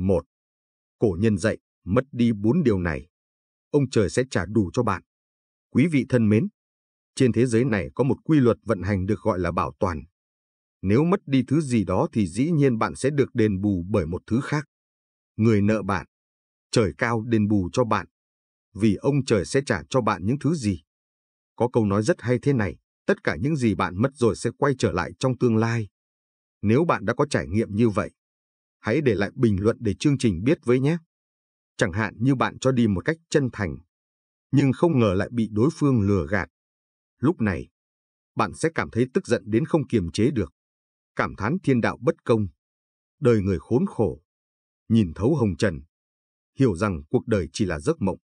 1. Cổ nhân dạy, mất đi bốn điều này. Ông trời sẽ trả đủ cho bạn. Quý vị thân mến, trên thế giới này có một quy luật vận hành được gọi là bảo toàn. Nếu mất đi thứ gì đó thì dĩ nhiên bạn sẽ được đền bù bởi một thứ khác. Người nợ bạn, trời cao đền bù cho bạn, vì ông trời sẽ trả cho bạn những thứ gì. Có câu nói rất hay thế này, tất cả những gì bạn mất rồi sẽ quay trở lại trong tương lai. Nếu bạn đã có trải nghiệm như vậy, hãy để lại bình luận để chương trình biết với nhé. Chẳng hạn như bạn cho đi một cách chân thành, nhưng không ngờ lại bị đối phương lừa gạt. Lúc này, bạn sẽ cảm thấy tức giận đến không kiềm chế được, cảm thán thiên đạo bất công, đời người khốn khổ, nhìn thấu hồng trần, hiểu rằng cuộc đời chỉ là giấc mộng.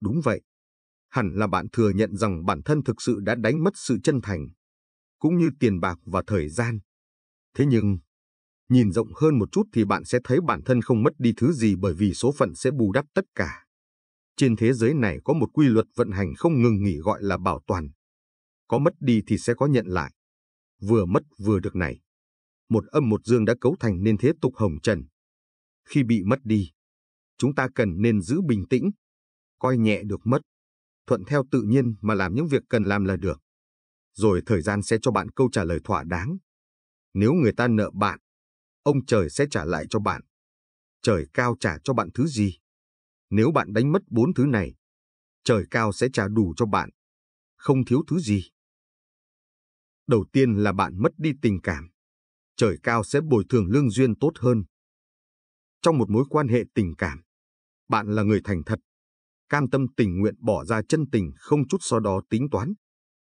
Đúng vậy, hẳn là bạn thừa nhận rằng bản thân thực sự đã đánh mất sự chân thành, cũng như tiền bạc và thời gian. Thế nhưng, nhìn rộng hơn một chút thì bạn sẽ thấy bản thân không mất đi thứ gì bởi vì số phận sẽ bù đắp tất cả. Trên thế giới này có một quy luật vận hành không ngừng nghỉ gọi là bảo toàn. Có mất đi thì sẽ có nhận lại. Vừa mất vừa được này. Một âm một dương đã cấu thành nên thế tục hồng trần. Khi bị mất đi, chúng ta cần nên giữ bình tĩnh, coi nhẹ được mất, thuận theo tự nhiên mà làm những việc cần làm là được. Rồi thời gian sẽ cho bạn câu trả lời thỏa đáng. Nếu người ta nợ bạn, ông trời sẽ trả lại cho bạn. Trời cao trả cho bạn thứ gì? Nếu bạn đánh mất bốn thứ này, trời cao sẽ trả đủ cho bạn. Không thiếu thứ gì. Đầu tiên là bạn mất đi tình cảm. Trời cao sẽ bồi thường lương duyên tốt hơn. Trong một mối quan hệ tình cảm, bạn là người thành thật, cam tâm tình nguyện bỏ ra chân tình không chút so đó tính toán.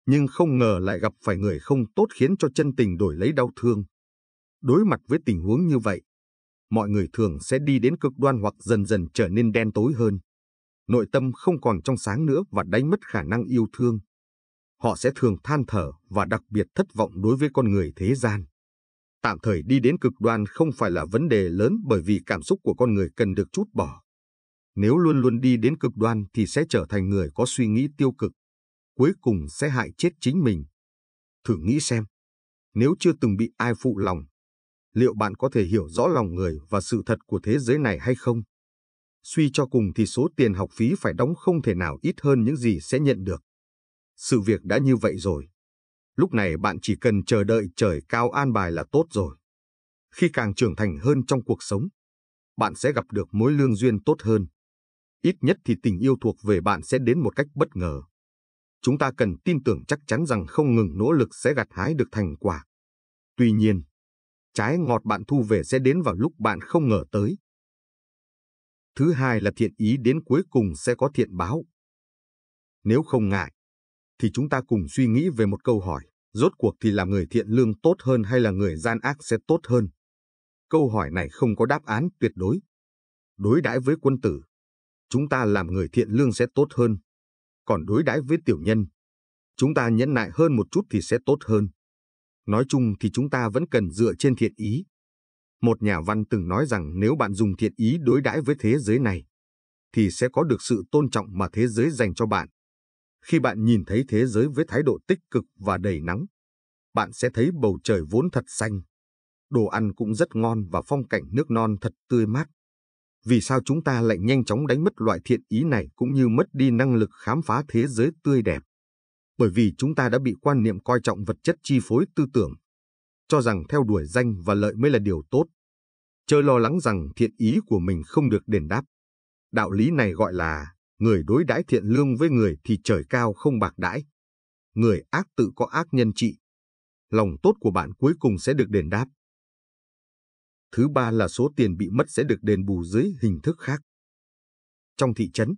Nhưng không ngờ lại gặp phải người không tốt khiến cho chân tình đổi lấy đau thương. Đối mặt với tình huống như vậy, mọi người thường sẽ đi đến cực đoan hoặc dần dần trở nên đen tối hơn. Nội tâm không còn trong sáng nữa và đánh mất khả năng yêu thương. Họ sẽ thường than thở và đặc biệt thất vọng đối với con người thế gian. Tạm thời đi đến cực đoan không phải là vấn đề lớn bởi vì cảm xúc của con người cần được chút bỏ. Nếu luôn luôn đi đến cực đoan thì sẽ trở thành người có suy nghĩ tiêu cực. Cuối cùng sẽ hại chết chính mình. Thử nghĩ xem, nếu chưa từng bị ai phụ lòng, liệu bạn có thể hiểu rõ lòng người và sự thật của thế giới này hay không? Suy cho cùng thì số tiền học phí phải đóng không thể nào ít hơn những gì sẽ nhận được. Sự việc đã như vậy rồi. Lúc này bạn chỉ cần chờ đợi trời cao an bài là tốt rồi. Khi càng trưởng thành hơn trong cuộc sống, bạn sẽ gặp được mối lương duyên tốt hơn. Ít nhất thì tình yêu thuộc về bạn sẽ đến một cách bất ngờ. Chúng ta cần tin tưởng chắc chắn rằng không ngừng nỗ lực sẽ gặt hái được thành quả. Tuy nhiên, trái ngọt bạn thu về sẽ đến vào lúc bạn không ngờ tới. Thứ hai là thiện ý đến cuối cùng sẽ có thiện báo. Nếu không ngại, thì chúng ta cùng suy nghĩ về một câu hỏi, rốt cuộc thì làm người thiện lương tốt hơn hay là người gian ác sẽ tốt hơn? Câu hỏi này không có đáp án tuyệt đối. Đối đãi với quân tử, chúng ta làm người thiện lương sẽ tốt hơn. Còn đối đãi với tiểu nhân, chúng ta nhẫn nại hơn một chút thì sẽ tốt hơn. Nói chung thì chúng ta vẫn cần dựa trên thiện ý. Một nhà văn từng nói rằng nếu bạn dùng thiện ý đối đãi với thế giới này, thì sẽ có được sự tôn trọng mà thế giới dành cho bạn. Khi bạn nhìn thấy thế giới với thái độ tích cực và đầy nắng, bạn sẽ thấy bầu trời vốn thật xanh, đồ ăn cũng rất ngon và phong cảnh nước non thật tươi mát. Vì sao chúng ta lại nhanh chóng đánh mất loại thiện ý này cũng như mất đi năng lực khám phá thế giới tươi đẹp? bởi vì chúng ta đã bị quan niệm coi trọng vật chất chi phối tư tưởng, cho rằng theo đuổi danh và lợi mới là điều tốt. Chớ lo lắng rằng thiện ý của mình không được đền đáp. Đạo lý này gọi là người đối đãi thiện lương với người thì trời cao không bạc đãi. Người ác tự có ác nhân trị. Lòng tốt của bạn cuối cùng sẽ được đền đáp. Thứ ba là số tiền bị mất sẽ được đền bù dưới hình thức khác. Trong thị trấn,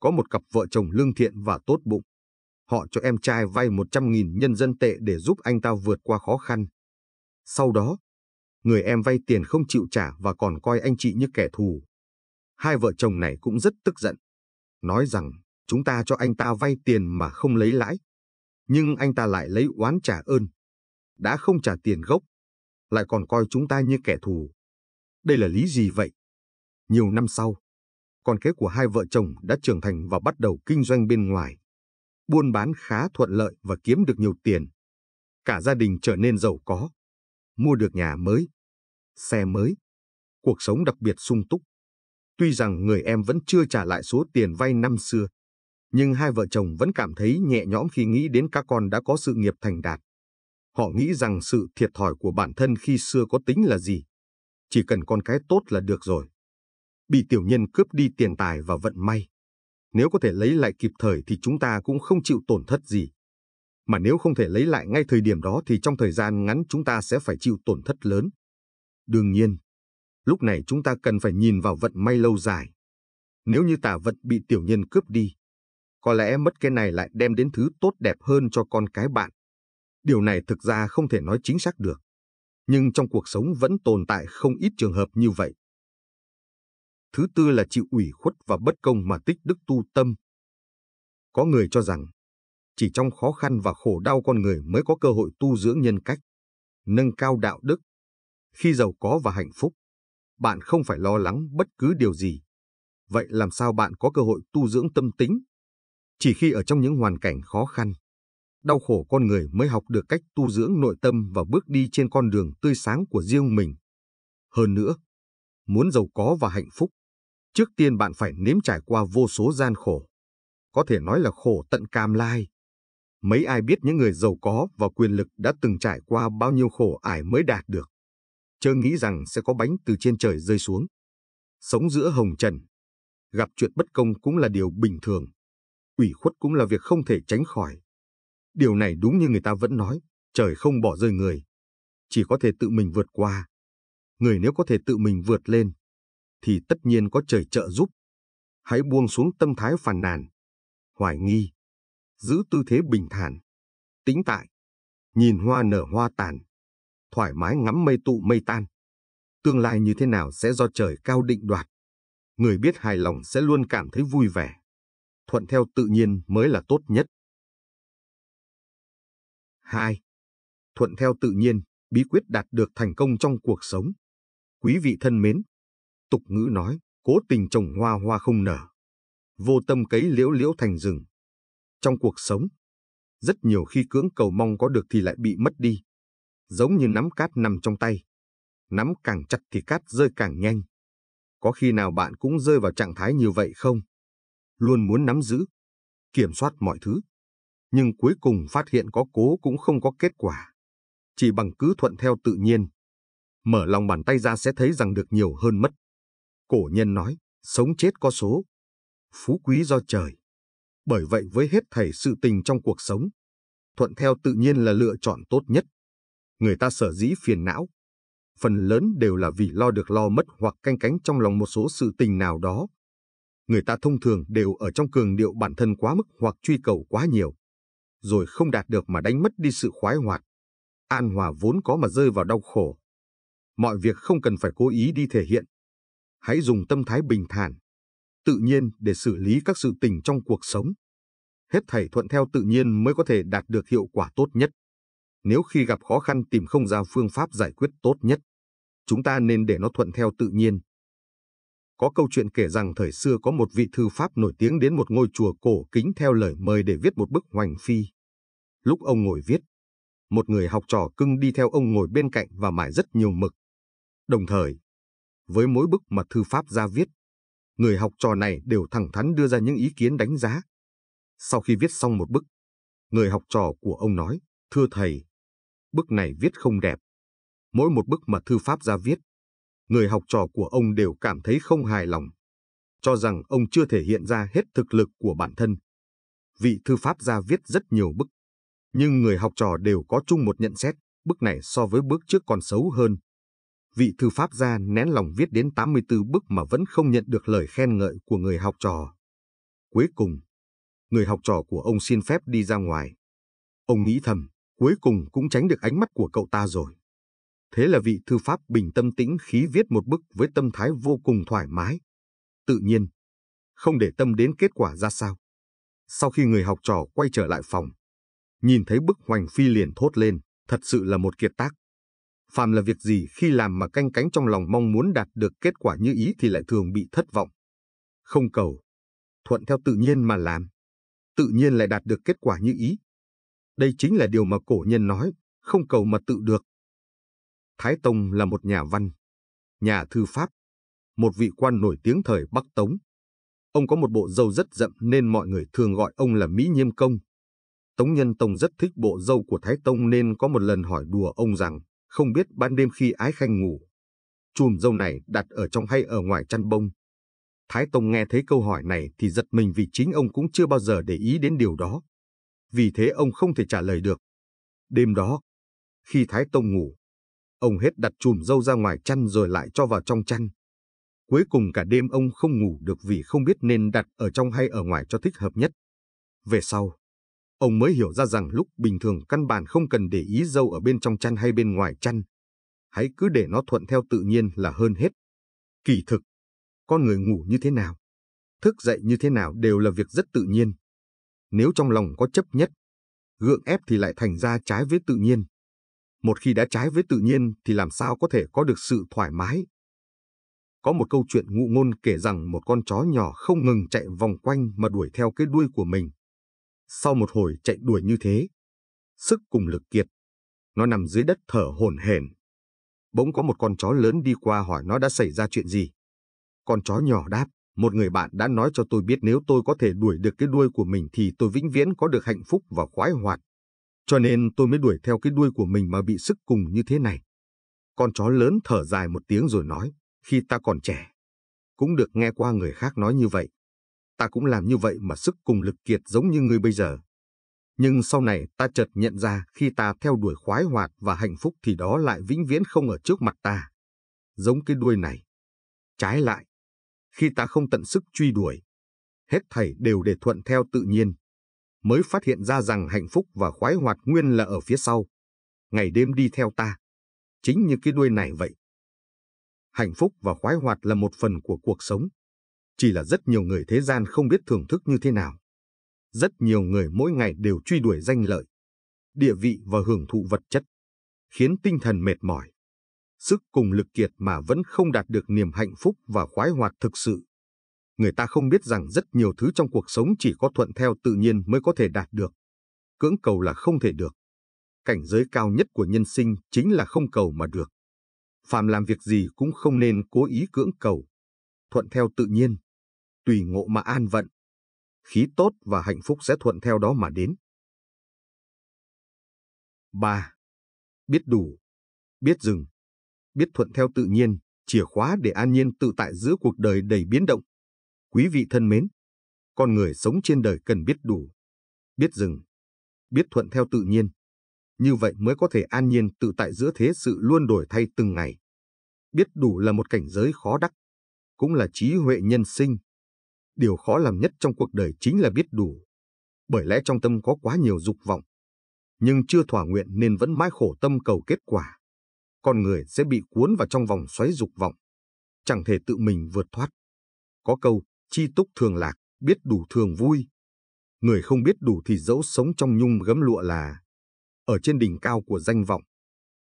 có một cặp vợ chồng lương thiện và tốt bụng họ cho em trai vay 100.000 nhân dân tệ để giúp anh ta vượt qua khó khăn. Sau đó, người em vay tiền không chịu trả và còn coi anh chị như kẻ thù. Hai vợ chồng này cũng rất tức giận, nói rằng chúng ta cho anh ta vay tiền mà không lấy lãi. Nhưng anh ta lại lấy oán trả ơn. Đã không trả tiền gốc, lại còn coi chúng ta như kẻ thù. Đây là lý gì vậy? Nhiều năm sau, con cái của hai vợ chồng đã trưởng thành và bắt đầu kinh doanh bên ngoài buôn bán khá thuận lợi và kiếm được nhiều tiền. Cả gia đình trở nên giàu có, mua được nhà mới, xe mới, cuộc sống đặc biệt sung túc. Tuy rằng người em vẫn chưa trả lại số tiền vay năm xưa, nhưng hai vợ chồng vẫn cảm thấy nhẹ nhõm khi nghĩ đến các con đã có sự nghiệp thành đạt. Họ nghĩ rằng sự thiệt thòi của bản thân khi xưa có tính là gì. Chỉ cần con cái tốt là được rồi. Bị tiểu nhân cướp đi tiền tài và vận may, nếu có thể lấy lại kịp thời thì chúng ta cũng không chịu tổn thất gì. Mà nếu không thể lấy lại ngay thời điểm đó thì trong thời gian ngắn chúng ta sẽ phải chịu tổn thất lớn. Đương nhiên, lúc này chúng ta cần phải nhìn vào vận may lâu dài. Nếu như tà vật bị tiểu nhân cướp đi, có lẽ mất cái này lại đem đến thứ tốt đẹp hơn cho con cái bạn. Điều này thực ra không thể nói chính xác được. Nhưng trong cuộc sống vẫn tồn tại không ít trường hợp như vậy thứ tư là chịu ủy khuất và bất công mà tích đức tu tâm. Có người cho rằng, chỉ trong khó khăn và khổ đau con người mới có cơ hội tu dưỡng nhân cách, nâng cao đạo đức. Khi giàu có và hạnh phúc, bạn không phải lo lắng bất cứ điều gì. Vậy làm sao bạn có cơ hội tu dưỡng tâm tính? Chỉ khi ở trong những hoàn cảnh khó khăn, đau khổ con người mới học được cách tu dưỡng nội tâm và bước đi trên con đường tươi sáng của riêng mình. Hơn nữa, muốn giàu có và hạnh phúc, Trước tiên bạn phải nếm trải qua vô số gian khổ. Có thể nói là khổ tận cam lai. Mấy ai biết những người giàu có và quyền lực đã từng trải qua bao nhiêu khổ ải mới đạt được. Chớ nghĩ rằng sẽ có bánh từ trên trời rơi xuống. Sống giữa hồng trần, gặp chuyện bất công cũng là điều bình thường. Ủy khuất cũng là việc không thể tránh khỏi. Điều này đúng như người ta vẫn nói, trời không bỏ rơi người. Chỉ có thể tự mình vượt qua. Người nếu có thể tự mình vượt lên, thì tất nhiên có trời trợ giúp. Hãy buông xuống tâm thái phàn nàn, hoài nghi, giữ tư thế bình thản, tĩnh tại, nhìn hoa nở hoa tàn, thoải mái ngắm mây tụ mây tan. Tương lai như thế nào sẽ do trời cao định đoạt. Người biết hài lòng sẽ luôn cảm thấy vui vẻ. Thuận theo tự nhiên mới là tốt nhất. 2. Thuận theo tự nhiên, bí quyết đạt được thành công trong cuộc sống. Quý vị thân mến, Tục ngữ nói, cố tình trồng hoa hoa không nở. Vô tâm cấy liễu liễu thành rừng. Trong cuộc sống, rất nhiều khi cưỡng cầu mong có được thì lại bị mất đi. Giống như nắm cát nằm trong tay. Nắm càng chặt thì cát rơi càng nhanh. Có khi nào bạn cũng rơi vào trạng thái như vậy không? Luôn muốn nắm giữ, kiểm soát mọi thứ. Nhưng cuối cùng phát hiện có cố cũng không có kết quả. Chỉ bằng cứ thuận theo tự nhiên. Mở lòng bàn tay ra sẽ thấy rằng được nhiều hơn mất. Cổ nhân nói, sống chết có số, phú quý do trời. Bởi vậy với hết thảy sự tình trong cuộc sống, thuận theo tự nhiên là lựa chọn tốt nhất. Người ta sở dĩ phiền não, phần lớn đều là vì lo được lo mất hoặc canh cánh trong lòng một số sự tình nào đó. Người ta thông thường đều ở trong cường điệu bản thân quá mức hoặc truy cầu quá nhiều, rồi không đạt được mà đánh mất đi sự khoái hoạt. An hòa vốn có mà rơi vào đau khổ. Mọi việc không cần phải cố ý đi thể hiện, hãy dùng tâm thái bình thản, tự nhiên để xử lý các sự tình trong cuộc sống. Hết thảy thuận theo tự nhiên mới có thể đạt được hiệu quả tốt nhất. Nếu khi gặp khó khăn tìm không ra phương pháp giải quyết tốt nhất, chúng ta nên để nó thuận theo tự nhiên. Có câu chuyện kể rằng thời xưa có một vị thư pháp nổi tiếng đến một ngôi chùa cổ kính theo lời mời để viết một bức hoành phi. Lúc ông ngồi viết, một người học trò cưng đi theo ông ngồi bên cạnh và mải rất nhiều mực. Đồng thời, với mỗi bức mà thư pháp ra viết. Người học trò này đều thẳng thắn đưa ra những ý kiến đánh giá. Sau khi viết xong một bức, người học trò của ông nói, thưa thầy, bức này viết không đẹp. Mỗi một bức mà thư pháp ra viết, người học trò của ông đều cảm thấy không hài lòng, cho rằng ông chưa thể hiện ra hết thực lực của bản thân. Vị thư pháp gia viết rất nhiều bức, nhưng người học trò đều có chung một nhận xét, bức này so với bước trước còn xấu hơn vị thư pháp gia nén lòng viết đến 84 bức mà vẫn không nhận được lời khen ngợi của người học trò. Cuối cùng, người học trò của ông xin phép đi ra ngoài. Ông nghĩ thầm, cuối cùng cũng tránh được ánh mắt của cậu ta rồi. Thế là vị thư pháp bình tâm tĩnh khí viết một bức với tâm thái vô cùng thoải mái. Tự nhiên, không để tâm đến kết quả ra sao. Sau khi người học trò quay trở lại phòng, nhìn thấy bức hoành phi liền thốt lên, thật sự là một kiệt tác phàm là việc gì khi làm mà canh cánh trong lòng mong muốn đạt được kết quả như ý thì lại thường bị thất vọng. Không cầu, thuận theo tự nhiên mà làm, tự nhiên lại đạt được kết quả như ý. Đây chính là điều mà cổ nhân nói, không cầu mà tự được. Thái Tông là một nhà văn, nhà thư pháp, một vị quan nổi tiếng thời Bắc Tống. Ông có một bộ râu rất rậm nên mọi người thường gọi ông là Mỹ Nhiêm Công. Tống Nhân Tông rất thích bộ râu của Thái Tông nên có một lần hỏi đùa ông rằng không biết ban đêm khi ái khanh ngủ, chùm dâu này đặt ở trong hay ở ngoài chăn bông. Thái Tông nghe thấy câu hỏi này thì giật mình vì chính ông cũng chưa bao giờ để ý đến điều đó. Vì thế ông không thể trả lời được. Đêm đó, khi Thái Tông ngủ, ông hết đặt chùm dâu ra ngoài chăn rồi lại cho vào trong chăn. Cuối cùng cả đêm ông không ngủ được vì không biết nên đặt ở trong hay ở ngoài cho thích hợp nhất. Về sau, Ông mới hiểu ra rằng lúc bình thường căn bản không cần để ý dâu ở bên trong chăn hay bên ngoài chăn. Hãy cứ để nó thuận theo tự nhiên là hơn hết. Kỳ thực, con người ngủ như thế nào, thức dậy như thế nào đều là việc rất tự nhiên. Nếu trong lòng có chấp nhất, gượng ép thì lại thành ra trái với tự nhiên. Một khi đã trái với tự nhiên thì làm sao có thể có được sự thoải mái. Có một câu chuyện ngụ ngôn kể rằng một con chó nhỏ không ngừng chạy vòng quanh mà đuổi theo cái đuôi của mình. Sau một hồi chạy đuổi như thế, sức cùng lực kiệt, nó nằm dưới đất thở hổn hển. Bỗng có một con chó lớn đi qua hỏi nó đã xảy ra chuyện gì. Con chó nhỏ đáp, một người bạn đã nói cho tôi biết nếu tôi có thể đuổi được cái đuôi của mình thì tôi vĩnh viễn có được hạnh phúc và khoái hoạt. Cho nên tôi mới đuổi theo cái đuôi của mình mà bị sức cùng như thế này. Con chó lớn thở dài một tiếng rồi nói, khi ta còn trẻ. Cũng được nghe qua người khác nói như vậy ta cũng làm như vậy mà sức cùng lực kiệt giống như ngươi bây giờ. Nhưng sau này ta chợt nhận ra khi ta theo đuổi khoái hoạt và hạnh phúc thì đó lại vĩnh viễn không ở trước mặt ta. Giống cái đuôi này. Trái lại, khi ta không tận sức truy đuổi, hết thảy đều để thuận theo tự nhiên. Mới phát hiện ra rằng hạnh phúc và khoái hoạt nguyên là ở phía sau. Ngày đêm đi theo ta. Chính như cái đuôi này vậy. Hạnh phúc và khoái hoạt là một phần của cuộc sống chỉ là rất nhiều người thế gian không biết thưởng thức như thế nào. Rất nhiều người mỗi ngày đều truy đuổi danh lợi, địa vị và hưởng thụ vật chất, khiến tinh thần mệt mỏi, sức cùng lực kiệt mà vẫn không đạt được niềm hạnh phúc và khoái hoạt thực sự. Người ta không biết rằng rất nhiều thứ trong cuộc sống chỉ có thuận theo tự nhiên mới có thể đạt được. Cưỡng cầu là không thể được. Cảnh giới cao nhất của nhân sinh chính là không cầu mà được. phạm làm việc gì cũng không nên cố ý cưỡng cầu. Thuận theo tự nhiên, tùy ngộ mà an vận. Khí tốt và hạnh phúc sẽ thuận theo đó mà đến. 3. Biết đủ, biết dừng, biết thuận theo tự nhiên, chìa khóa để an nhiên tự tại giữa cuộc đời đầy biến động. Quý vị thân mến, con người sống trên đời cần biết đủ, biết dừng, biết thuận theo tự nhiên. Như vậy mới có thể an nhiên tự tại giữa thế sự luôn đổi thay từng ngày. Biết đủ là một cảnh giới khó đắc, cũng là trí huệ nhân sinh, Điều khó làm nhất trong cuộc đời chính là biết đủ. Bởi lẽ trong tâm có quá nhiều dục vọng, nhưng chưa thỏa nguyện nên vẫn mãi khổ tâm cầu kết quả. Con người sẽ bị cuốn vào trong vòng xoáy dục vọng, chẳng thể tự mình vượt thoát. Có câu, chi túc thường lạc, biết đủ thường vui. Người không biết đủ thì dẫu sống trong nhung gấm lụa là ở trên đỉnh cao của danh vọng,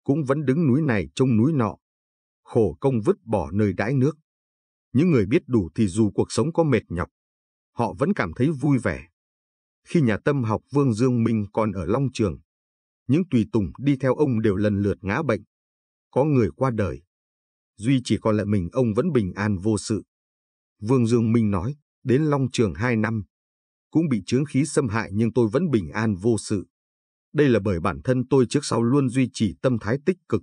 cũng vẫn đứng núi này trông núi nọ, khổ công vứt bỏ nơi đãi nước. Những người biết đủ thì dù cuộc sống có mệt nhọc, họ vẫn cảm thấy vui vẻ. Khi nhà tâm học Vương Dương Minh còn ở Long Trường, những tùy tùng đi theo ông đều lần lượt ngã bệnh. Có người qua đời. Duy chỉ còn lại mình ông vẫn bình an vô sự. Vương Dương Minh nói, đến Long Trường hai năm, cũng bị chướng khí xâm hại nhưng tôi vẫn bình an vô sự. Đây là bởi bản thân tôi trước sau luôn duy trì tâm thái tích cực,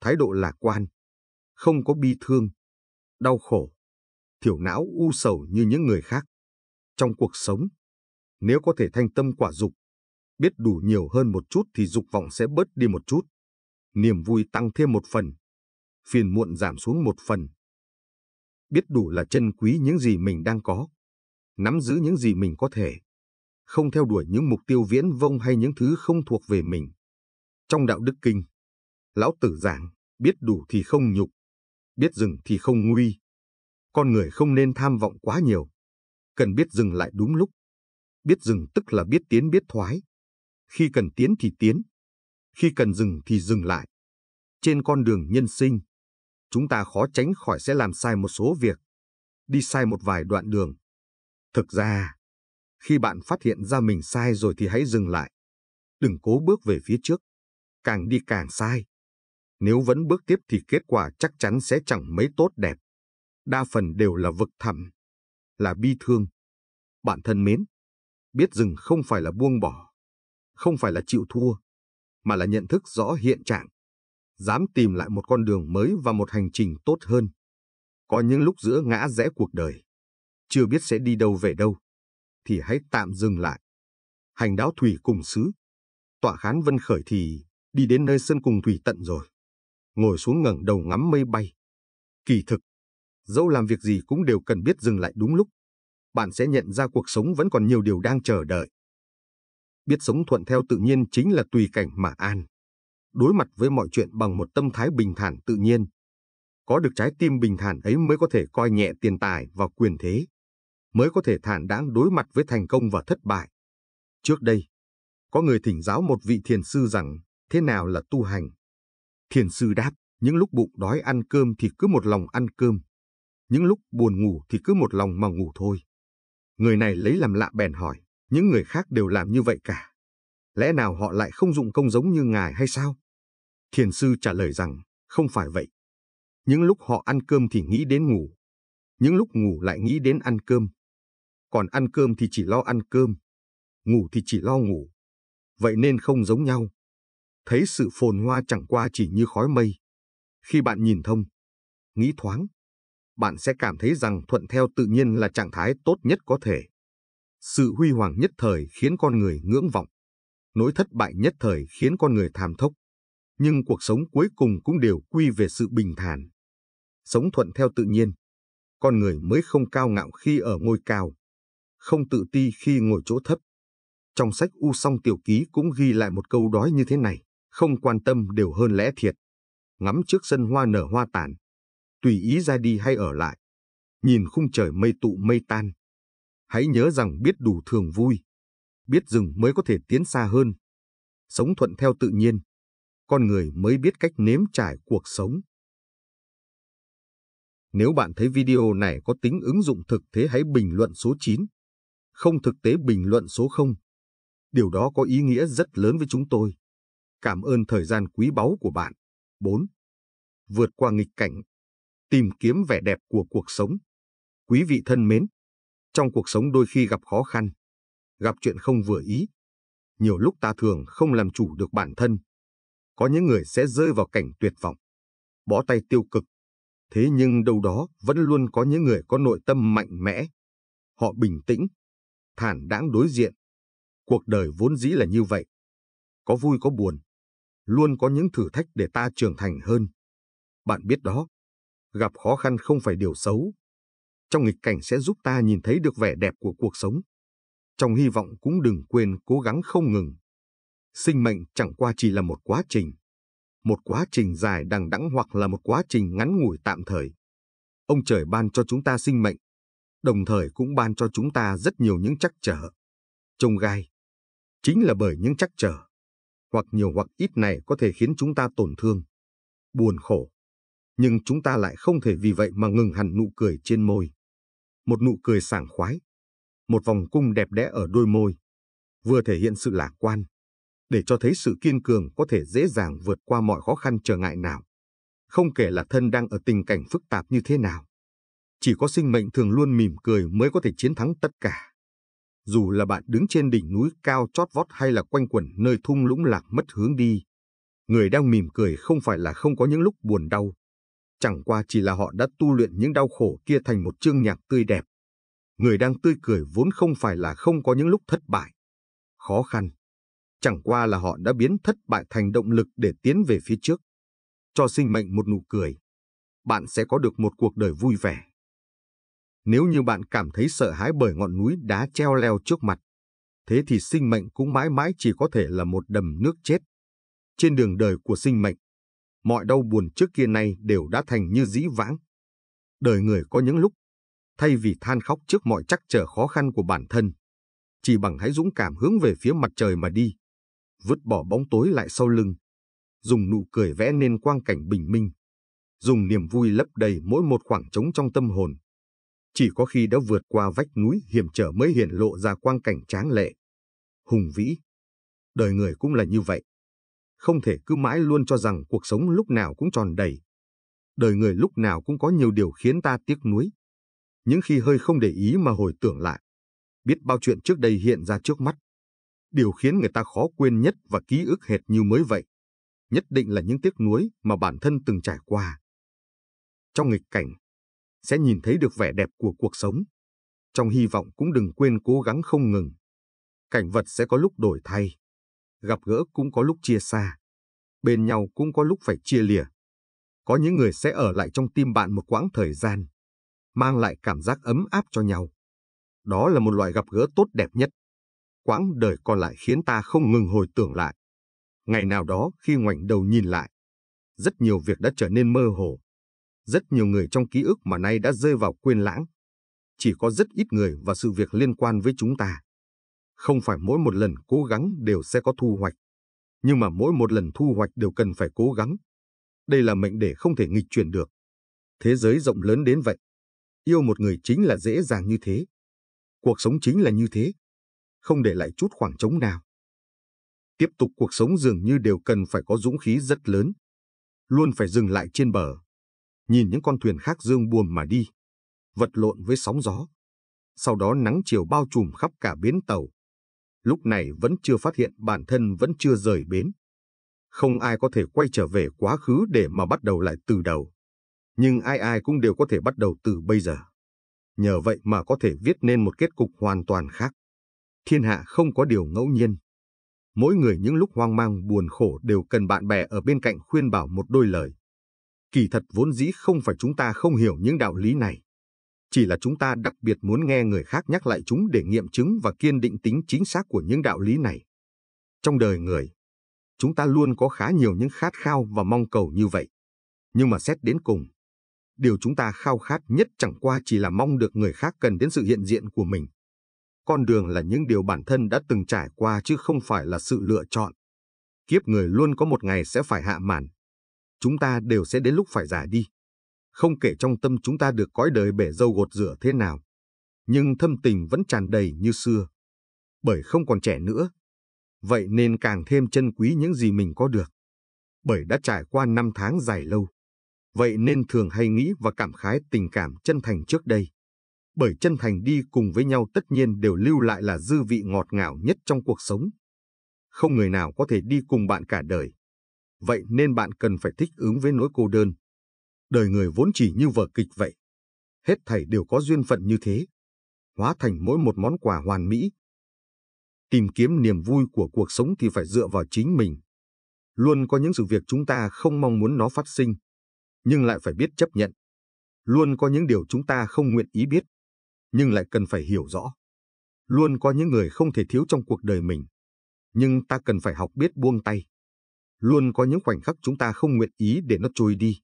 thái độ lạc quan, không có bi thương, đau khổ, thiểu não u sầu như những người khác. Trong cuộc sống, nếu có thể thanh tâm quả dục, biết đủ nhiều hơn một chút thì dục vọng sẽ bớt đi một chút. Niềm vui tăng thêm một phần, phiền muộn giảm xuống một phần. Biết đủ là trân quý những gì mình đang có, nắm giữ những gì mình có thể, không theo đuổi những mục tiêu viễn vông hay những thứ không thuộc về mình. Trong đạo đức kinh, lão tử giảng, biết đủ thì không nhục, biết dừng thì không nguy. Con người không nên tham vọng quá nhiều. Cần biết dừng lại đúng lúc. Biết dừng tức là biết tiến biết thoái. Khi cần tiến thì tiến. Khi cần dừng thì dừng lại. Trên con đường nhân sinh, chúng ta khó tránh khỏi sẽ làm sai một số việc, đi sai một vài đoạn đường. Thực ra, khi bạn phát hiện ra mình sai rồi thì hãy dừng lại. Đừng cố bước về phía trước. Càng đi càng sai nếu vẫn bước tiếp thì kết quả chắc chắn sẽ chẳng mấy tốt đẹp. Đa phần đều là vực thẳm, là bi thương. Bạn thân mến, biết dừng không phải là buông bỏ, không phải là chịu thua, mà là nhận thức rõ hiện trạng, dám tìm lại một con đường mới và một hành trình tốt hơn. Có những lúc giữa ngã rẽ cuộc đời, chưa biết sẽ đi đâu về đâu, thì hãy tạm dừng lại. Hành đáo thủy cùng xứ, tọa khán vân khởi thì đi đến nơi sân cùng thủy tận rồi ngồi xuống ngẩng đầu ngắm mây bay. Kỳ thực, dẫu làm việc gì cũng đều cần biết dừng lại đúng lúc. Bạn sẽ nhận ra cuộc sống vẫn còn nhiều điều đang chờ đợi. Biết sống thuận theo tự nhiên chính là tùy cảnh mà an. Đối mặt với mọi chuyện bằng một tâm thái bình thản tự nhiên. Có được trái tim bình thản ấy mới có thể coi nhẹ tiền tài và quyền thế. Mới có thể thản đáng đối mặt với thành công và thất bại. Trước đây, có người thỉnh giáo một vị thiền sư rằng thế nào là tu hành. Thiền sư đáp, những lúc bụng đói ăn cơm thì cứ một lòng ăn cơm. Những lúc buồn ngủ thì cứ một lòng mà ngủ thôi. Người này lấy làm lạ bèn hỏi, những người khác đều làm như vậy cả. Lẽ nào họ lại không dụng công giống như ngài hay sao? Thiền sư trả lời rằng, không phải vậy. Những lúc họ ăn cơm thì nghĩ đến ngủ. Những lúc ngủ lại nghĩ đến ăn cơm. Còn ăn cơm thì chỉ lo ăn cơm. Ngủ thì chỉ lo ngủ. Vậy nên không giống nhau thấy sự phồn hoa chẳng qua chỉ như khói mây. Khi bạn nhìn thông, nghĩ thoáng, bạn sẽ cảm thấy rằng thuận theo tự nhiên là trạng thái tốt nhất có thể. Sự huy hoàng nhất thời khiến con người ngưỡng vọng. Nỗi thất bại nhất thời khiến con người tham thốc. Nhưng cuộc sống cuối cùng cũng đều quy về sự bình thản. Sống thuận theo tự nhiên, con người mới không cao ngạo khi ở ngôi cao, không tự ti khi ngồi chỗ thấp. Trong sách U Song Tiểu Ký cũng ghi lại một câu đói như thế này không quan tâm đều hơn lẽ thiệt. Ngắm trước sân hoa nở hoa tàn, tùy ý ra đi hay ở lại, nhìn khung trời mây tụ mây tan. Hãy nhớ rằng biết đủ thường vui, biết dừng mới có thể tiến xa hơn. Sống thuận theo tự nhiên, con người mới biết cách nếm trải cuộc sống. Nếu bạn thấy video này có tính ứng dụng thực thế hãy bình luận số 9, không thực tế bình luận số 0. Điều đó có ý nghĩa rất lớn với chúng tôi. Cảm ơn thời gian quý báu của bạn. 4. Vượt qua nghịch cảnh, tìm kiếm vẻ đẹp của cuộc sống. Quý vị thân mến, trong cuộc sống đôi khi gặp khó khăn, gặp chuyện không vừa ý. Nhiều lúc ta thường không làm chủ được bản thân. Có những người sẽ rơi vào cảnh tuyệt vọng, bó tay tiêu cực. Thế nhưng đâu đó vẫn luôn có những người có nội tâm mạnh mẽ. Họ bình tĩnh, thản đáng đối diện. Cuộc đời vốn dĩ là như vậy. Có vui có buồn, luôn có những thử thách để ta trưởng thành hơn. Bạn biết đó, gặp khó khăn không phải điều xấu. Trong nghịch cảnh sẽ giúp ta nhìn thấy được vẻ đẹp của cuộc sống. Trong hy vọng cũng đừng quên cố gắng không ngừng. Sinh mệnh chẳng qua chỉ là một quá trình. Một quá trình dài đằng đẵng hoặc là một quá trình ngắn ngủi tạm thời. Ông trời ban cho chúng ta sinh mệnh, đồng thời cũng ban cho chúng ta rất nhiều những trắc trở. Trông gai, chính là bởi những trắc trở hoặc nhiều hoặc ít này có thể khiến chúng ta tổn thương, buồn khổ. Nhưng chúng ta lại không thể vì vậy mà ngừng hẳn nụ cười trên môi. Một nụ cười sảng khoái, một vòng cung đẹp đẽ ở đôi môi, vừa thể hiện sự lạc quan, để cho thấy sự kiên cường có thể dễ dàng vượt qua mọi khó khăn trở ngại nào. Không kể là thân đang ở tình cảnh phức tạp như thế nào. Chỉ có sinh mệnh thường luôn mỉm cười mới có thể chiến thắng tất cả dù là bạn đứng trên đỉnh núi cao chót vót hay là quanh quẩn nơi thung lũng lạc mất hướng đi. Người đang mỉm cười không phải là không có những lúc buồn đau. Chẳng qua chỉ là họ đã tu luyện những đau khổ kia thành một chương nhạc tươi đẹp. Người đang tươi cười vốn không phải là không có những lúc thất bại, khó khăn. Chẳng qua là họ đã biến thất bại thành động lực để tiến về phía trước. Cho sinh mệnh một nụ cười, bạn sẽ có được một cuộc đời vui vẻ. Nếu như bạn cảm thấy sợ hãi bởi ngọn núi đá treo leo trước mặt, thế thì sinh mệnh cũng mãi mãi chỉ có thể là một đầm nước chết. Trên đường đời của sinh mệnh, mọi đau buồn trước kia nay đều đã thành như dĩ vãng. Đời người có những lúc, thay vì than khóc trước mọi trắc trở khó khăn của bản thân, chỉ bằng hãy dũng cảm hướng về phía mặt trời mà đi, vứt bỏ bóng tối lại sau lưng, dùng nụ cười vẽ nên quang cảnh bình minh, dùng niềm vui lấp đầy mỗi một khoảng trống trong tâm hồn. Chỉ có khi đã vượt qua vách núi hiểm trở mới hiện lộ ra quang cảnh tráng lệ. Hùng vĩ. Đời người cũng là như vậy. Không thể cứ mãi luôn cho rằng cuộc sống lúc nào cũng tròn đầy. Đời người lúc nào cũng có nhiều điều khiến ta tiếc nuối. Những khi hơi không để ý mà hồi tưởng lại, biết bao chuyện trước đây hiện ra trước mắt. Điều khiến người ta khó quên nhất và ký ức hệt như mới vậy, nhất định là những tiếc nuối mà bản thân từng trải qua. Trong nghịch cảnh, sẽ nhìn thấy được vẻ đẹp của cuộc sống. Trong hy vọng cũng đừng quên cố gắng không ngừng. Cảnh vật sẽ có lúc đổi thay, gặp gỡ cũng có lúc chia xa, bên nhau cũng có lúc phải chia lìa. Có những người sẽ ở lại trong tim bạn một quãng thời gian, mang lại cảm giác ấm áp cho nhau. Đó là một loại gặp gỡ tốt đẹp nhất. Quãng đời còn lại khiến ta không ngừng hồi tưởng lại. Ngày nào đó khi ngoảnh đầu nhìn lại, rất nhiều việc đã trở nên mơ hồ, rất nhiều người trong ký ức mà nay đã rơi vào quên lãng. Chỉ có rất ít người và sự việc liên quan với chúng ta. Không phải mỗi một lần cố gắng đều sẽ có thu hoạch. Nhưng mà mỗi một lần thu hoạch đều cần phải cố gắng. Đây là mệnh để không thể nghịch chuyển được. Thế giới rộng lớn đến vậy. Yêu một người chính là dễ dàng như thế. Cuộc sống chính là như thế. Không để lại chút khoảng trống nào tiếp tục cuộc sống dường như đều cần phải có dũng khí rất lớn. Luôn phải dừng lại trên bờ, nhìn những con thuyền khác dương buồm mà đi, vật lộn với sóng gió. Sau đó nắng chiều bao trùm khắp cả bến tàu. Lúc này vẫn chưa phát hiện bản thân vẫn chưa rời bến. Không ai có thể quay trở về quá khứ để mà bắt đầu lại từ đầu. Nhưng ai ai cũng đều có thể bắt đầu từ bây giờ. Nhờ vậy mà có thể viết nên một kết cục hoàn toàn khác. Thiên hạ không có điều ngẫu nhiên. Mỗi người những lúc hoang mang buồn khổ đều cần bạn bè ở bên cạnh khuyên bảo một đôi lời kỳ thật vốn dĩ không phải chúng ta không hiểu những đạo lý này. Chỉ là chúng ta đặc biệt muốn nghe người khác nhắc lại chúng để nghiệm chứng và kiên định tính chính xác của những đạo lý này. Trong đời người, chúng ta luôn có khá nhiều những khát khao và mong cầu như vậy. Nhưng mà xét đến cùng, điều chúng ta khao khát nhất chẳng qua chỉ là mong được người khác cần đến sự hiện diện của mình. Con đường là những điều bản thân đã từng trải qua chứ không phải là sự lựa chọn. Kiếp người luôn có một ngày sẽ phải hạ màn, chúng ta đều sẽ đến lúc phải già đi. Không kể trong tâm chúng ta được cõi đời bể dâu gột rửa thế nào, nhưng thâm tình vẫn tràn đầy như xưa. Bởi không còn trẻ nữa, vậy nên càng thêm trân quý những gì mình có được. Bởi đã trải qua năm tháng dài lâu, vậy nên thường hay nghĩ và cảm khái tình cảm chân thành trước đây. Bởi chân thành đi cùng với nhau tất nhiên đều lưu lại là dư vị ngọt ngào nhất trong cuộc sống. Không người nào có thể đi cùng bạn cả đời. Vậy nên bạn cần phải thích ứng với nỗi cô đơn. Đời người vốn chỉ như vở kịch vậy. Hết thảy đều có duyên phận như thế. Hóa thành mỗi một món quà hoàn mỹ. Tìm kiếm niềm vui của cuộc sống thì phải dựa vào chính mình. Luôn có những sự việc chúng ta không mong muốn nó phát sinh, nhưng lại phải biết chấp nhận. Luôn có những điều chúng ta không nguyện ý biết, nhưng lại cần phải hiểu rõ. Luôn có những người không thể thiếu trong cuộc đời mình, nhưng ta cần phải học biết buông tay luôn có những khoảnh khắc chúng ta không nguyện ý để nó trôi đi,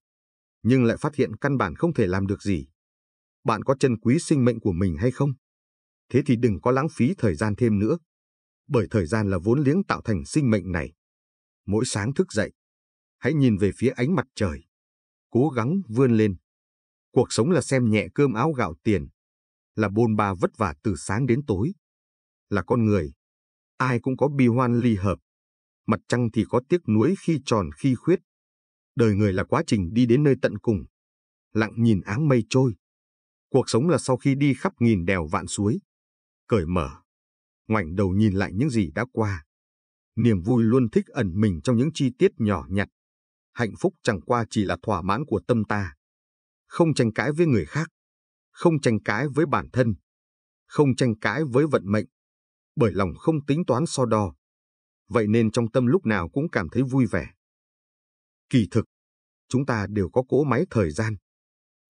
nhưng lại phát hiện căn bản không thể làm được gì. Bạn có trân quý sinh mệnh của mình hay không? Thế thì đừng có lãng phí thời gian thêm nữa, bởi thời gian là vốn liếng tạo thành sinh mệnh này. Mỗi sáng thức dậy, hãy nhìn về phía ánh mặt trời, cố gắng vươn lên. Cuộc sống là xem nhẹ cơm áo gạo tiền, là bôn ba vất vả từ sáng đến tối. Là con người, ai cũng có bi hoan ly hợp, mặt trăng thì có tiếc nuối khi tròn khi khuyết. Đời người là quá trình đi đến nơi tận cùng. Lặng nhìn áng mây trôi. Cuộc sống là sau khi đi khắp nghìn đèo vạn suối. Cởi mở. Ngoảnh đầu nhìn lại những gì đã qua. Niềm vui luôn thích ẩn mình trong những chi tiết nhỏ nhặt. Hạnh phúc chẳng qua chỉ là thỏa mãn của tâm ta. Không tranh cãi với người khác. Không tranh cãi với bản thân. Không tranh cãi với vận mệnh. Bởi lòng không tính toán so đo vậy nên trong tâm lúc nào cũng cảm thấy vui vẻ. Kỳ thực, chúng ta đều có cỗ máy thời gian.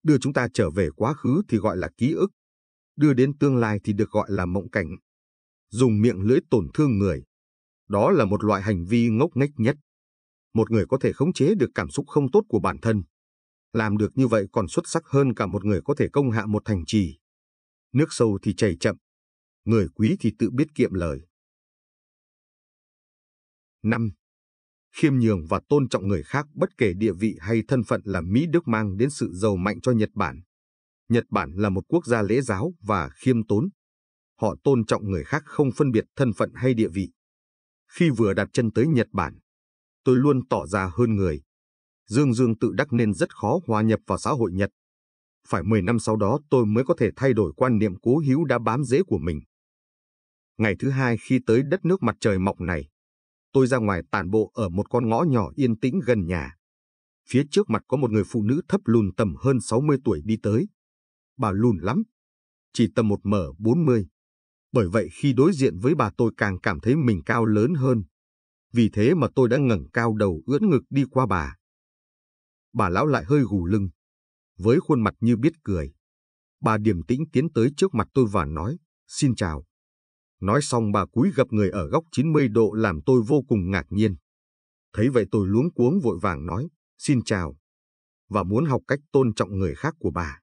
Đưa chúng ta trở về quá khứ thì gọi là ký ức, đưa đến tương lai thì được gọi là mộng cảnh. Dùng miệng lưỡi tổn thương người, đó là một loại hành vi ngốc nghếch nhất. Một người có thể khống chế được cảm xúc không tốt của bản thân. Làm được như vậy còn xuất sắc hơn cả một người có thể công hạ một thành trì. Nước sâu thì chảy chậm, người quý thì tự biết kiệm lời. 5. Khiêm nhường và tôn trọng người khác bất kể địa vị hay thân phận là Mỹ Đức mang đến sự giàu mạnh cho Nhật Bản. Nhật Bản là một quốc gia lễ giáo và khiêm tốn. Họ tôn trọng người khác không phân biệt thân phận hay địa vị. Khi vừa đặt chân tới Nhật Bản, tôi luôn tỏ ra hơn người. Dương Dương tự đắc nên rất khó hòa nhập vào xã hội Nhật. Phải 10 năm sau đó tôi mới có thể thay đổi quan niệm cố hữu đã bám rễ của mình. Ngày thứ hai khi tới đất nước mặt trời mọc này, Tôi ra ngoài tản bộ ở một con ngõ nhỏ yên tĩnh gần nhà. Phía trước mặt có một người phụ nữ thấp lùn tầm hơn 60 tuổi đi tới. Bà lùn lắm, chỉ tầm một mở 40. Bởi vậy khi đối diện với bà tôi càng cảm thấy mình cao lớn hơn. Vì thế mà tôi đã ngẩng cao đầu ưỡn ngực đi qua bà. Bà lão lại hơi gù lưng, với khuôn mặt như biết cười. Bà điềm tĩnh tiến tới trước mặt tôi và nói, xin chào. Nói xong bà cúi gặp người ở góc 90 độ làm tôi vô cùng ngạc nhiên. Thấy vậy tôi luống cuống vội vàng nói, xin chào, và muốn học cách tôn trọng người khác của bà.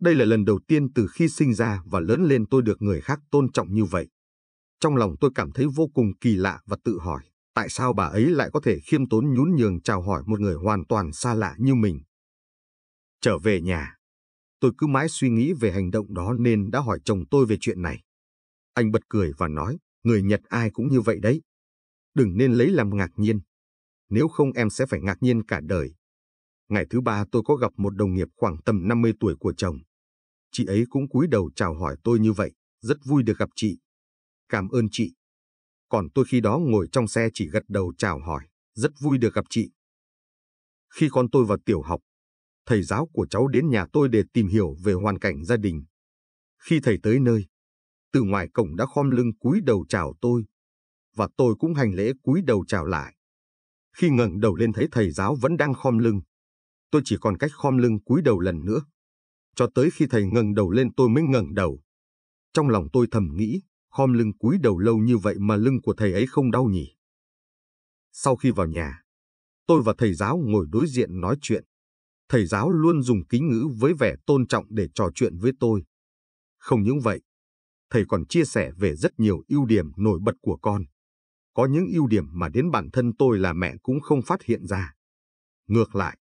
Đây là lần đầu tiên từ khi sinh ra và lớn lên tôi được người khác tôn trọng như vậy. Trong lòng tôi cảm thấy vô cùng kỳ lạ và tự hỏi, tại sao bà ấy lại có thể khiêm tốn nhún nhường chào hỏi một người hoàn toàn xa lạ như mình. Trở về nhà, tôi cứ mãi suy nghĩ về hành động đó nên đã hỏi chồng tôi về chuyện này. Anh bật cười và nói, người Nhật ai cũng như vậy đấy. Đừng nên lấy làm ngạc nhiên. Nếu không em sẽ phải ngạc nhiên cả đời. Ngày thứ ba tôi có gặp một đồng nghiệp khoảng tầm 50 tuổi của chồng. Chị ấy cũng cúi đầu chào hỏi tôi như vậy, rất vui được gặp chị. Cảm ơn chị. Còn tôi khi đó ngồi trong xe chỉ gật đầu chào hỏi, rất vui được gặp chị. Khi con tôi vào tiểu học, thầy giáo của cháu đến nhà tôi để tìm hiểu về hoàn cảnh gia đình. Khi thầy tới nơi, từ ngoài cổng đã khom lưng cúi đầu chào tôi, và tôi cũng hành lễ cúi đầu chào lại. Khi ngẩng đầu lên thấy thầy giáo vẫn đang khom lưng, tôi chỉ còn cách khom lưng cúi đầu lần nữa. Cho tới khi thầy ngẩng đầu lên tôi mới ngẩng đầu. Trong lòng tôi thầm nghĩ, khom lưng cúi đầu lâu như vậy mà lưng của thầy ấy không đau nhỉ. Sau khi vào nhà, tôi và thầy giáo ngồi đối diện nói chuyện. Thầy giáo luôn dùng kính ngữ với vẻ tôn trọng để trò chuyện với tôi. Không những vậy, thầy còn chia sẻ về rất nhiều ưu điểm nổi bật của con. Có những ưu điểm mà đến bản thân tôi là mẹ cũng không phát hiện ra. Ngược lại,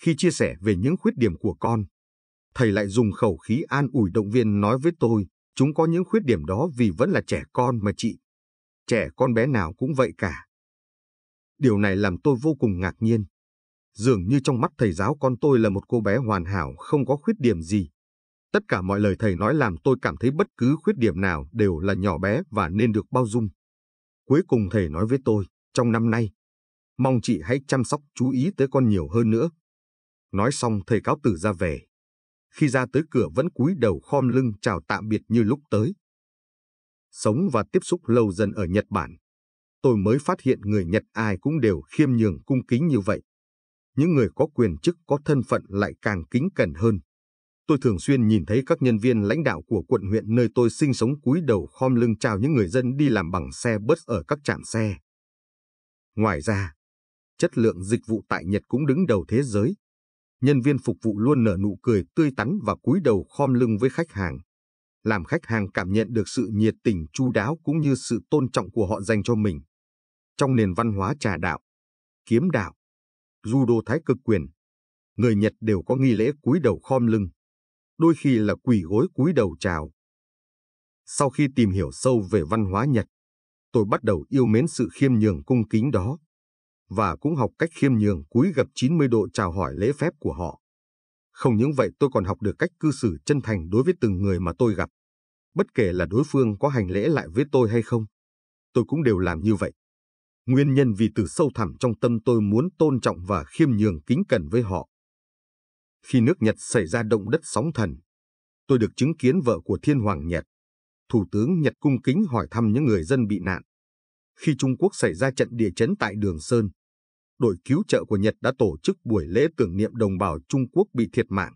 khi chia sẻ về những khuyết điểm của con, thầy lại dùng khẩu khí an ủi động viên nói với tôi, chúng có những khuyết điểm đó vì vẫn là trẻ con mà chị. Trẻ con bé nào cũng vậy cả. Điều này làm tôi vô cùng ngạc nhiên. Dường như trong mắt thầy giáo con tôi là một cô bé hoàn hảo không có khuyết điểm gì, Tất cả mọi lời thầy nói làm tôi cảm thấy bất cứ khuyết điểm nào đều là nhỏ bé và nên được bao dung. Cuối cùng thầy nói với tôi, trong năm nay, mong chị hãy chăm sóc chú ý tới con nhiều hơn nữa. Nói xong thầy cáo từ ra về. Khi ra tới cửa vẫn cúi đầu khom lưng chào tạm biệt như lúc tới. Sống và tiếp xúc lâu dần ở Nhật Bản, tôi mới phát hiện người Nhật ai cũng đều khiêm nhường cung kính như vậy. Những người có quyền chức có thân phận lại càng kính cẩn hơn. Tôi thường xuyên nhìn thấy các nhân viên lãnh đạo của quận huyện nơi tôi sinh sống cúi đầu khom lưng chào những người dân đi làm bằng xe bus ở các trạm xe. Ngoài ra, chất lượng dịch vụ tại Nhật cũng đứng đầu thế giới. Nhân viên phục vụ luôn nở nụ cười tươi tắn và cúi đầu khom lưng với khách hàng, làm khách hàng cảm nhận được sự nhiệt tình chu đáo cũng như sự tôn trọng của họ dành cho mình. Trong nền văn hóa trà đạo, kiếm đạo, judo thái cực quyền, người Nhật đều có nghi lễ cúi đầu khom lưng đôi khi là quỳ gối cúi đầu chào. Sau khi tìm hiểu sâu về văn hóa Nhật, tôi bắt đầu yêu mến sự khiêm nhường cung kính đó, và cũng học cách khiêm nhường cúi gập 90 độ chào hỏi lễ phép của họ. Không những vậy tôi còn học được cách cư xử chân thành đối với từng người mà tôi gặp. Bất kể là đối phương có hành lễ lại với tôi hay không, tôi cũng đều làm như vậy. Nguyên nhân vì từ sâu thẳm trong tâm tôi muốn tôn trọng và khiêm nhường kính cẩn với họ khi nước Nhật xảy ra động đất sóng thần. Tôi được chứng kiến vợ của thiên hoàng Nhật. Thủ tướng Nhật cung kính hỏi thăm những người dân bị nạn. Khi Trung Quốc xảy ra trận địa chấn tại Đường Sơn, đội cứu trợ của Nhật đã tổ chức buổi lễ tưởng niệm đồng bào Trung Quốc bị thiệt mạng.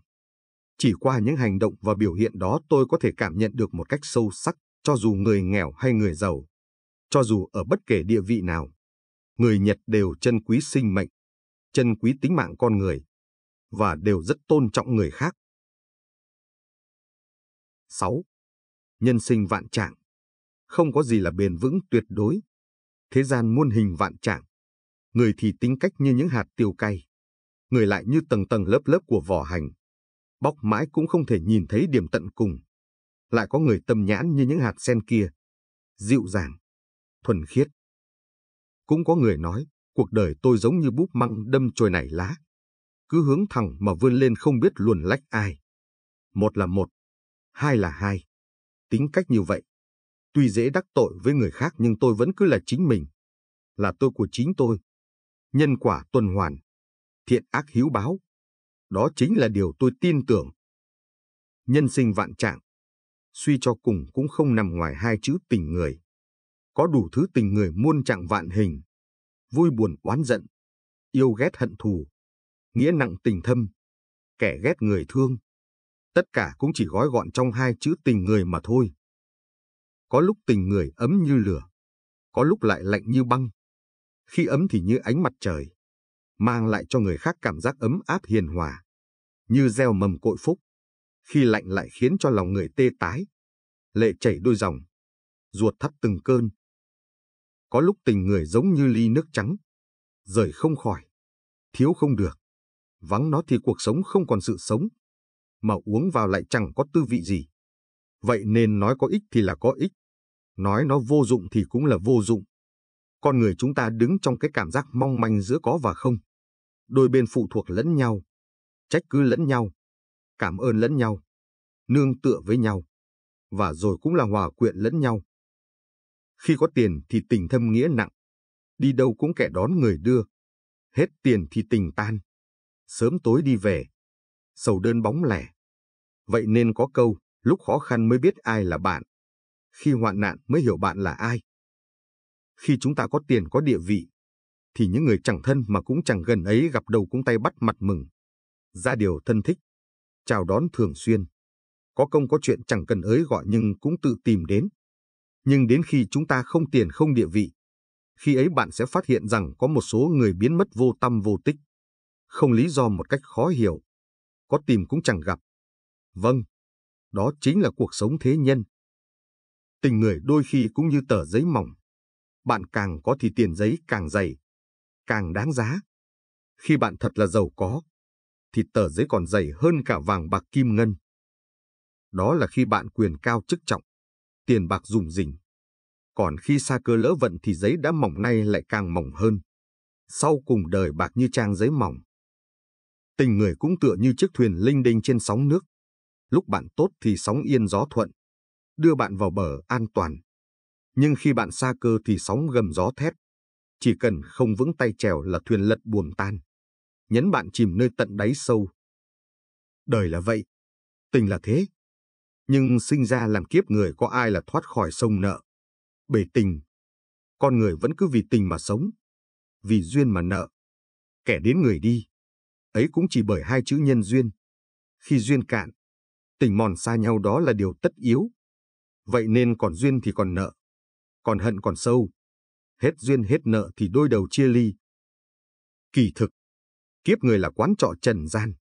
Chỉ qua những hành động và biểu hiện đó tôi có thể cảm nhận được một cách sâu sắc, cho dù người nghèo hay người giàu, cho dù ở bất kể địa vị nào, người Nhật đều trân quý sinh mệnh, trân quý tính mạng con người, và đều rất tôn trọng người khác. 6. Nhân sinh vạn trạng. Không có gì là bền vững tuyệt đối. Thế gian muôn hình vạn trạng. Người thì tính cách như những hạt tiêu cay. Người lại như tầng tầng lớp lớp của vỏ hành. Bóc mãi cũng không thể nhìn thấy điểm tận cùng. Lại có người tâm nhãn như những hạt sen kia. Dịu dàng. Thuần khiết. Cũng có người nói, cuộc đời tôi giống như búp măng đâm chồi nảy lá cứ hướng thẳng mà vươn lên không biết luồn lách ai. Một là một, hai là hai. Tính cách như vậy, tuy dễ đắc tội với người khác nhưng tôi vẫn cứ là chính mình, là tôi của chính tôi. Nhân quả tuần hoàn, thiện ác hiếu báo, đó chính là điều tôi tin tưởng. Nhân sinh vạn trạng, suy cho cùng cũng không nằm ngoài hai chữ tình người. Có đủ thứ tình người muôn trạng vạn hình, vui buồn oán giận, yêu ghét hận thù, nghĩa nặng tình thâm, kẻ ghét người thương. Tất cả cũng chỉ gói gọn trong hai chữ tình người mà thôi. Có lúc tình người ấm như lửa, có lúc lại lạnh như băng. Khi ấm thì như ánh mặt trời, mang lại cho người khác cảm giác ấm áp hiền hòa, như gieo mầm cội phúc. Khi lạnh lại khiến cho lòng người tê tái, lệ chảy đôi dòng, ruột thắt từng cơn. Có lúc tình người giống như ly nước trắng, rời không khỏi, thiếu không được vắng nó thì cuộc sống không còn sự sống, mà uống vào lại chẳng có tư vị gì. Vậy nên nói có ích thì là có ích, nói nó vô dụng thì cũng là vô dụng. Con người chúng ta đứng trong cái cảm giác mong manh giữa có và không. Đôi bên phụ thuộc lẫn nhau, trách cứ lẫn nhau, cảm ơn lẫn nhau, nương tựa với nhau, và rồi cũng là hòa quyện lẫn nhau. Khi có tiền thì tình thâm nghĩa nặng, đi đâu cũng kẻ đón người đưa, hết tiền thì tình tan sớm tối đi về. Sầu đơn bóng lẻ. Vậy nên có câu, lúc khó khăn mới biết ai là bạn. Khi hoạn nạn mới hiểu bạn là ai. Khi chúng ta có tiền có địa vị, thì những người chẳng thân mà cũng chẳng gần ấy gặp đầu cũng tay bắt mặt mừng. Ra điều thân thích, chào đón thường xuyên. Có công có chuyện chẳng cần ới gọi nhưng cũng tự tìm đến. Nhưng đến khi chúng ta không tiền không địa vị, khi ấy bạn sẽ phát hiện rằng có một số người biến mất vô tâm vô tích không lý do một cách khó hiểu, có tìm cũng chẳng gặp. Vâng, đó chính là cuộc sống thế nhân. Tình người đôi khi cũng như tờ giấy mỏng. Bạn càng có thì tiền giấy càng dày, càng đáng giá. Khi bạn thật là giàu có, thì tờ giấy còn dày hơn cả vàng bạc kim ngân. Đó là khi bạn quyền cao chức trọng, tiền bạc dùng dình. Còn khi xa cơ lỡ vận thì giấy đã mỏng nay lại càng mỏng hơn. Sau cùng đời bạc như trang giấy mỏng, Tình người cũng tựa như chiếc thuyền linh đinh trên sóng nước. Lúc bạn tốt thì sóng yên gió thuận, đưa bạn vào bờ an toàn. Nhưng khi bạn xa cơ thì sóng gầm gió thét. Chỉ cần không vững tay chèo là thuyền lật buồm tan. Nhấn bạn chìm nơi tận đáy sâu. Đời là vậy. Tình là thế. Nhưng sinh ra làm kiếp người có ai là thoát khỏi sông nợ. Bể tình. Con người vẫn cứ vì tình mà sống. Vì duyên mà nợ. Kẻ đến người đi ấy cũng chỉ bởi hai chữ nhân duyên. Khi duyên cạn, tình mòn xa nhau đó là điều tất yếu. Vậy nên còn duyên thì còn nợ, còn hận còn sâu. Hết duyên hết nợ thì đôi đầu chia ly. Kỳ thực, kiếp người là quán trọ trần gian.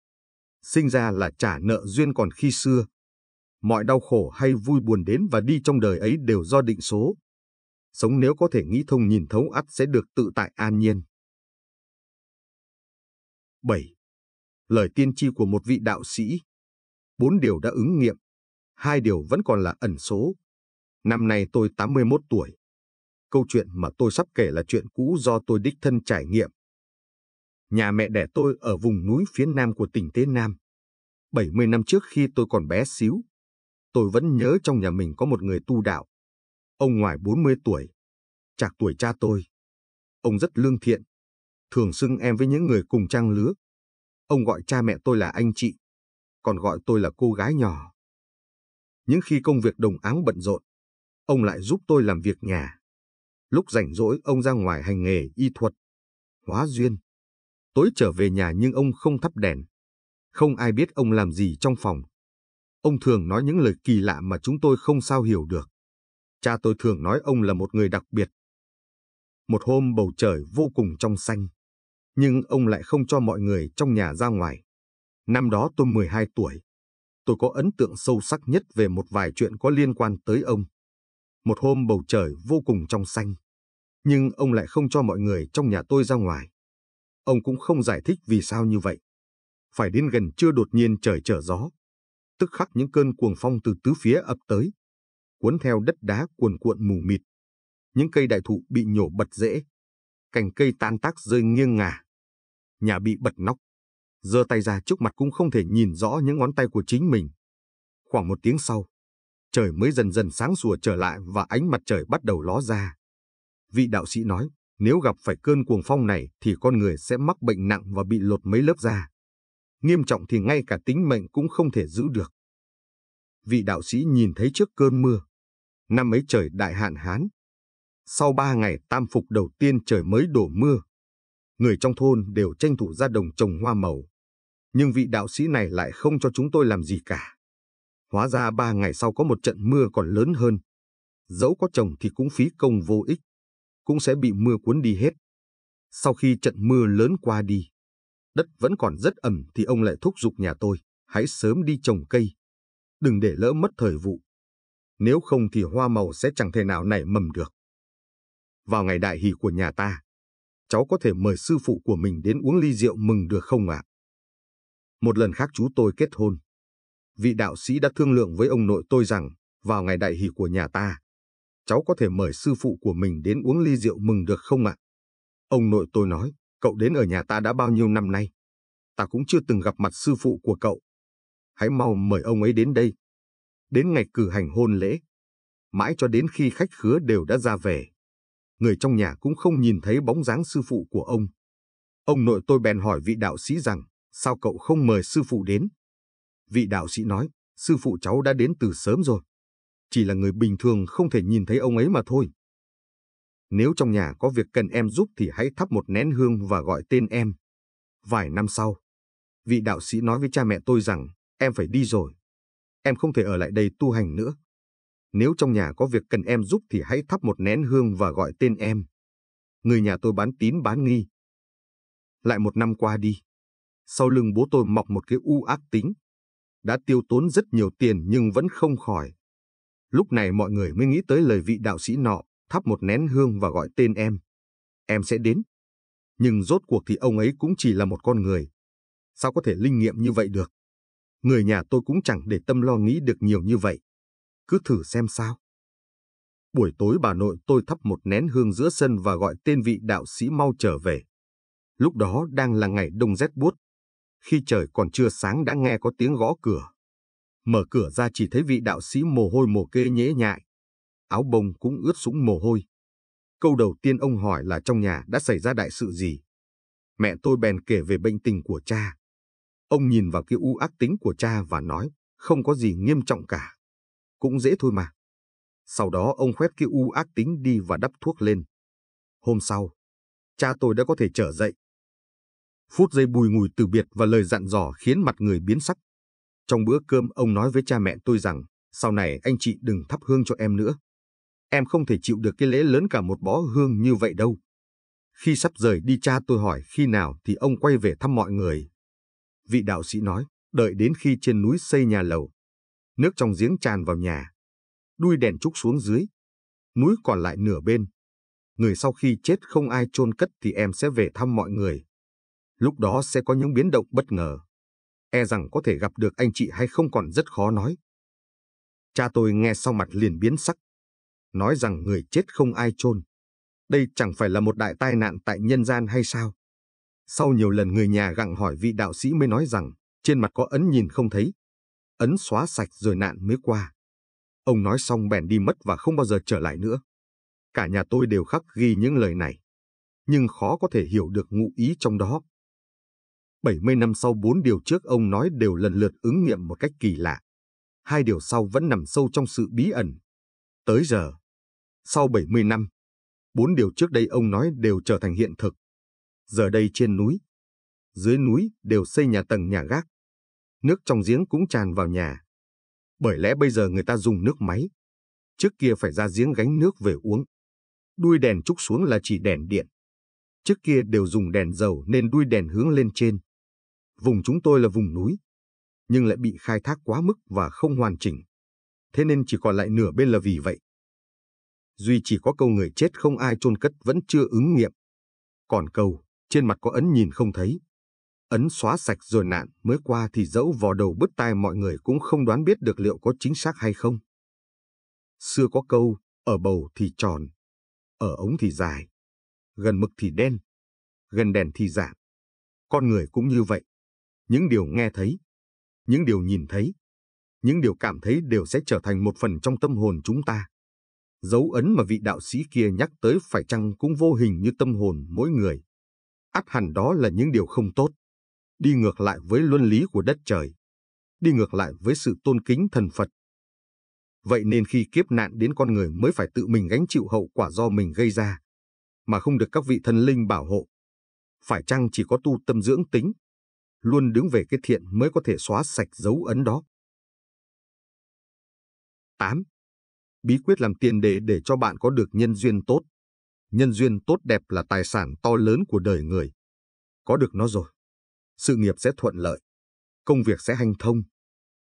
Sinh ra là trả nợ duyên còn khi xưa. Mọi đau khổ hay vui buồn đến và đi trong đời ấy đều do định số. Sống nếu có thể nghĩ thông nhìn thấu ắt sẽ được tự tại an nhiên. 7 lời tiên tri của một vị đạo sĩ. Bốn điều đã ứng nghiệm, hai điều vẫn còn là ẩn số. Năm nay tôi 81 tuổi. Câu chuyện mà tôi sắp kể là chuyện cũ do tôi đích thân trải nghiệm. Nhà mẹ đẻ tôi ở vùng núi phía nam của tỉnh Tế Nam. 70 năm trước khi tôi còn bé xíu, tôi vẫn nhớ trong nhà mình có một người tu đạo. Ông ngoài 40 tuổi, chạc tuổi cha tôi. Ông rất lương thiện, thường xưng em với những người cùng trang lứa Ông gọi cha mẹ tôi là anh chị, còn gọi tôi là cô gái nhỏ. Những khi công việc đồng áng bận rộn, ông lại giúp tôi làm việc nhà. Lúc rảnh rỗi ông ra ngoài hành nghề y thuật, hóa duyên. Tối trở về nhà nhưng ông không thắp đèn. Không ai biết ông làm gì trong phòng. Ông thường nói những lời kỳ lạ mà chúng tôi không sao hiểu được. Cha tôi thường nói ông là một người đặc biệt. Một hôm bầu trời vô cùng trong xanh nhưng ông lại không cho mọi người trong nhà ra ngoài. Năm đó tôi 12 tuổi. Tôi có ấn tượng sâu sắc nhất về một vài chuyện có liên quan tới ông. Một hôm bầu trời vô cùng trong xanh, nhưng ông lại không cho mọi người trong nhà tôi ra ngoài. Ông cũng không giải thích vì sao như vậy. Phải đến gần chưa đột nhiên trời trở gió. Tức khắc những cơn cuồng phong từ tứ phía ập tới, cuốn theo đất đá cuồn cuộn mù mịt. Những cây đại thụ bị nhổ bật rễ, cành cây tan tác rơi nghiêng ngả. Nhà bị bật nóc. Giơ tay ra trước mặt cũng không thể nhìn rõ những ngón tay của chính mình. Khoảng một tiếng sau, trời mới dần dần sáng sủa trở lại và ánh mặt trời bắt đầu ló ra. Vị đạo sĩ nói, nếu gặp phải cơn cuồng phong này thì con người sẽ mắc bệnh nặng và bị lột mấy lớp da. Nghiêm trọng thì ngay cả tính mệnh cũng không thể giữ được. Vị đạo sĩ nhìn thấy trước cơn mưa. Năm ấy trời đại hạn hán, sau ba ngày tam phục đầu tiên trời mới đổ mưa, người trong thôn đều tranh thủ ra đồng trồng hoa màu. Nhưng vị đạo sĩ này lại không cho chúng tôi làm gì cả. Hóa ra ba ngày sau có một trận mưa còn lớn hơn. Dẫu có trồng thì cũng phí công vô ích, cũng sẽ bị mưa cuốn đi hết. Sau khi trận mưa lớn qua đi, đất vẫn còn rất ẩm thì ông lại thúc giục nhà tôi, hãy sớm đi trồng cây. Đừng để lỡ mất thời vụ. Nếu không thì hoa màu sẽ chẳng thể nào nảy mầm được vào ngày đại hỷ của nhà ta. Cháu có thể mời sư phụ của mình đến uống ly rượu mừng được không ạ? À? Một lần khác chú tôi kết hôn. Vị đạo sĩ đã thương lượng với ông nội tôi rằng, vào ngày đại hỷ của nhà ta, cháu có thể mời sư phụ của mình đến uống ly rượu mừng được không ạ? À? Ông nội tôi nói, cậu đến ở nhà ta đã bao nhiêu năm nay? Ta cũng chưa từng gặp mặt sư phụ của cậu. Hãy mau mời ông ấy đến đây. Đến ngày cử hành hôn lễ, mãi cho đến khi khách khứa đều đã ra về, người trong nhà cũng không nhìn thấy bóng dáng sư phụ của ông. Ông nội tôi bèn hỏi vị đạo sĩ rằng, sao cậu không mời sư phụ đến? Vị đạo sĩ nói, sư phụ cháu đã đến từ sớm rồi. Chỉ là người bình thường không thể nhìn thấy ông ấy mà thôi. Nếu trong nhà có việc cần em giúp thì hãy thắp một nén hương và gọi tên em. Vài năm sau, vị đạo sĩ nói với cha mẹ tôi rằng, em phải đi rồi. Em không thể ở lại đây tu hành nữa. Nếu trong nhà có việc cần em giúp thì hãy thắp một nén hương và gọi tên em. Người nhà tôi bán tín bán nghi. Lại một năm qua đi. Sau lưng bố tôi mọc một cái u ác tính. Đã tiêu tốn rất nhiều tiền nhưng vẫn không khỏi. Lúc này mọi người mới nghĩ tới lời vị đạo sĩ nọ, thắp một nén hương và gọi tên em. Em sẽ đến. Nhưng rốt cuộc thì ông ấy cũng chỉ là một con người. Sao có thể linh nghiệm như vậy được? Người nhà tôi cũng chẳng để tâm lo nghĩ được nhiều như vậy cứ thử xem sao. Buổi tối bà nội tôi thắp một nén hương giữa sân và gọi tên vị đạo sĩ mau trở về. Lúc đó đang là ngày đông rét buốt. Khi trời còn chưa sáng đã nghe có tiếng gõ cửa. Mở cửa ra chỉ thấy vị đạo sĩ mồ hôi mồ kê nhễ nhại. Áo bông cũng ướt sũng mồ hôi. Câu đầu tiên ông hỏi là trong nhà đã xảy ra đại sự gì. Mẹ tôi bèn kể về bệnh tình của cha. Ông nhìn vào cái u ác tính của cha và nói, không có gì nghiêm trọng cả cũng dễ thôi mà. Sau đó ông khoét cái u ác tính đi và đắp thuốc lên. Hôm sau, cha tôi đã có thể trở dậy. Phút giây bùi ngùi từ biệt và lời dặn dò khiến mặt người biến sắc. Trong bữa cơm ông nói với cha mẹ tôi rằng, sau này anh chị đừng thắp hương cho em nữa. Em không thể chịu được cái lễ lớn cả một bó hương như vậy đâu. Khi sắp rời đi cha tôi hỏi khi nào thì ông quay về thăm mọi người. Vị đạo sĩ nói, đợi đến khi trên núi xây nhà lầu, Nước trong giếng tràn vào nhà. Đuôi đèn trúc xuống dưới. Mũi còn lại nửa bên. Người sau khi chết không ai chôn cất thì em sẽ về thăm mọi người. Lúc đó sẽ có những biến động bất ngờ. E rằng có thể gặp được anh chị hay không còn rất khó nói. Cha tôi nghe sau mặt liền biến sắc. Nói rằng người chết không ai chôn. Đây chẳng phải là một đại tai nạn tại nhân gian hay sao? Sau nhiều lần người nhà gặng hỏi vị đạo sĩ mới nói rằng, trên mặt có ấn nhìn không thấy, ấn xóa sạch rồi nạn mới qua. Ông nói xong bèn đi mất và không bao giờ trở lại nữa. Cả nhà tôi đều khắc ghi những lời này, nhưng khó có thể hiểu được ngụ ý trong đó. 70 năm sau bốn điều trước ông nói đều lần lượt ứng nghiệm một cách kỳ lạ. Hai điều sau vẫn nằm sâu trong sự bí ẩn. Tới giờ, sau 70 năm, bốn điều trước đây ông nói đều trở thành hiện thực. Giờ đây trên núi, dưới núi đều xây nhà tầng nhà gác, nước trong giếng cũng tràn vào nhà. Bởi lẽ bây giờ người ta dùng nước máy. Trước kia phải ra giếng gánh nước về uống. Đuôi đèn trúc xuống là chỉ đèn điện. Trước kia đều dùng đèn dầu nên đuôi đèn hướng lên trên. Vùng chúng tôi là vùng núi, nhưng lại bị khai thác quá mức và không hoàn chỉnh. Thế nên chỉ còn lại nửa bên là vì vậy. Duy chỉ có câu người chết không ai chôn cất vẫn chưa ứng nghiệm. Còn câu, trên mặt có ấn nhìn không thấy, ấn xóa sạch rồi nạn mới qua thì dẫu vò đầu bứt tai mọi người cũng không đoán biết được liệu có chính xác hay không. Xưa có câu, ở bầu thì tròn, ở ống thì dài, gần mực thì đen, gần đèn thì dạng. Con người cũng như vậy. Những điều nghe thấy, những điều nhìn thấy, những điều cảm thấy đều sẽ trở thành một phần trong tâm hồn chúng ta. Dấu ấn mà vị đạo sĩ kia nhắc tới phải chăng cũng vô hình như tâm hồn mỗi người. Át hẳn đó là những điều không tốt đi ngược lại với luân lý của đất trời, đi ngược lại với sự tôn kính thần Phật. Vậy nên khi kiếp nạn đến con người mới phải tự mình gánh chịu hậu quả do mình gây ra, mà không được các vị thần linh bảo hộ. Phải chăng chỉ có tu tâm dưỡng tính, luôn đứng về cái thiện mới có thể xóa sạch dấu ấn đó. 8. Bí quyết làm tiền đề để cho bạn có được nhân duyên tốt. Nhân duyên tốt đẹp là tài sản to lớn của đời người. Có được nó rồi, sự nghiệp sẽ thuận lợi, công việc sẽ hành thông,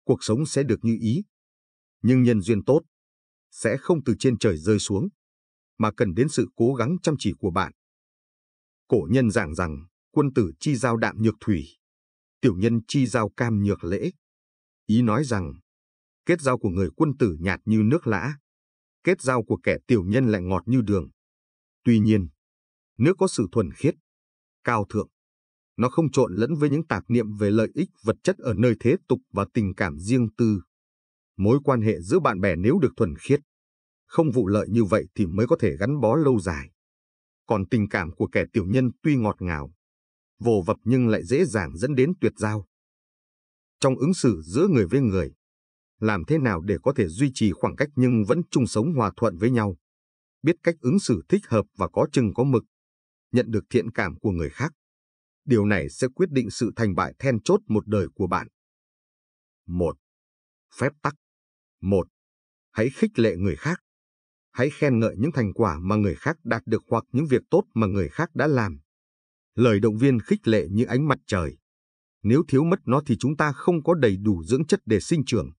cuộc sống sẽ được như ý. Nhưng nhân duyên tốt sẽ không từ trên trời rơi xuống, mà cần đến sự cố gắng chăm chỉ của bạn. Cổ nhân giảng rằng, quân tử chi giao đạm nhược thủy, tiểu nhân chi giao cam nhược lễ. Ý nói rằng, kết giao của người quân tử nhạt như nước lã, kết giao của kẻ tiểu nhân lại ngọt như đường. Tuy nhiên, nước có sự thuần khiết, cao thượng, nó không trộn lẫn với những tạp niệm về lợi ích vật chất ở nơi thế tục và tình cảm riêng tư. Mối quan hệ giữa bạn bè nếu được thuần khiết, không vụ lợi như vậy thì mới có thể gắn bó lâu dài. Còn tình cảm của kẻ tiểu nhân tuy ngọt ngào, vồ vập nhưng lại dễ dàng dẫn đến tuyệt giao. Trong ứng xử giữa người với người, làm thế nào để có thể duy trì khoảng cách nhưng vẫn chung sống hòa thuận với nhau, biết cách ứng xử thích hợp và có chừng có mực, nhận được thiện cảm của người khác, Điều này sẽ quyết định sự thành bại then chốt một đời của bạn. 1. Phép tắc 1. Hãy khích lệ người khác. Hãy khen ngợi những thành quả mà người khác đạt được hoặc những việc tốt mà người khác đã làm. Lời động viên khích lệ như ánh mặt trời. Nếu thiếu mất nó thì chúng ta không có đầy đủ dưỡng chất để sinh trưởng.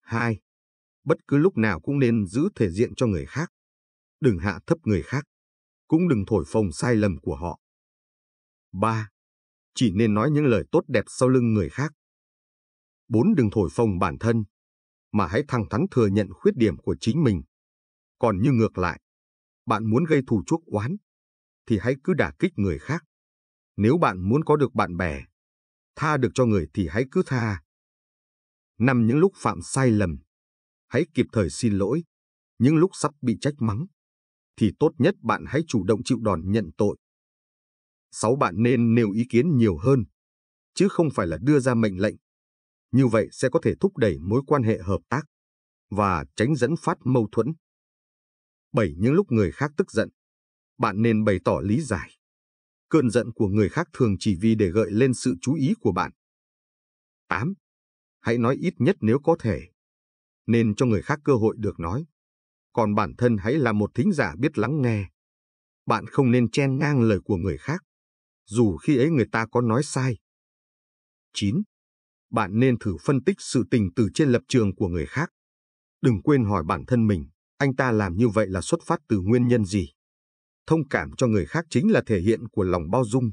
2. Bất cứ lúc nào cũng nên giữ thể diện cho người khác. Đừng hạ thấp người khác. Cũng đừng thổi phồng sai lầm của họ. 3. Chỉ nên nói những lời tốt đẹp sau lưng người khác. 4. Đừng thổi phồng bản thân, mà hãy thẳng thắn thừa nhận khuyết điểm của chính mình. Còn như ngược lại, bạn muốn gây thù chuốc oán, thì hãy cứ đả kích người khác. Nếu bạn muốn có được bạn bè, tha được cho người thì hãy cứ tha. Năm những lúc phạm sai lầm, hãy kịp thời xin lỗi. Những lúc sắp bị trách mắng, thì tốt nhất bạn hãy chủ động chịu đòn nhận tội sáu bạn nên nêu ý kiến nhiều hơn, chứ không phải là đưa ra mệnh lệnh. Như vậy sẽ có thể thúc đẩy mối quan hệ hợp tác và tránh dẫn phát mâu thuẫn. bảy Những lúc người khác tức giận, bạn nên bày tỏ lý giải. Cơn giận của người khác thường chỉ vì để gợi lên sự chú ý của bạn. 8. Hãy nói ít nhất nếu có thể. Nên cho người khác cơ hội được nói. Còn bản thân hãy là một thính giả biết lắng nghe. Bạn không nên chen ngang lời của người khác dù khi ấy người ta có nói sai. 9. Bạn nên thử phân tích sự tình từ trên lập trường của người khác. Đừng quên hỏi bản thân mình, anh ta làm như vậy là xuất phát từ nguyên nhân gì? Thông cảm cho người khác chính là thể hiện của lòng bao dung.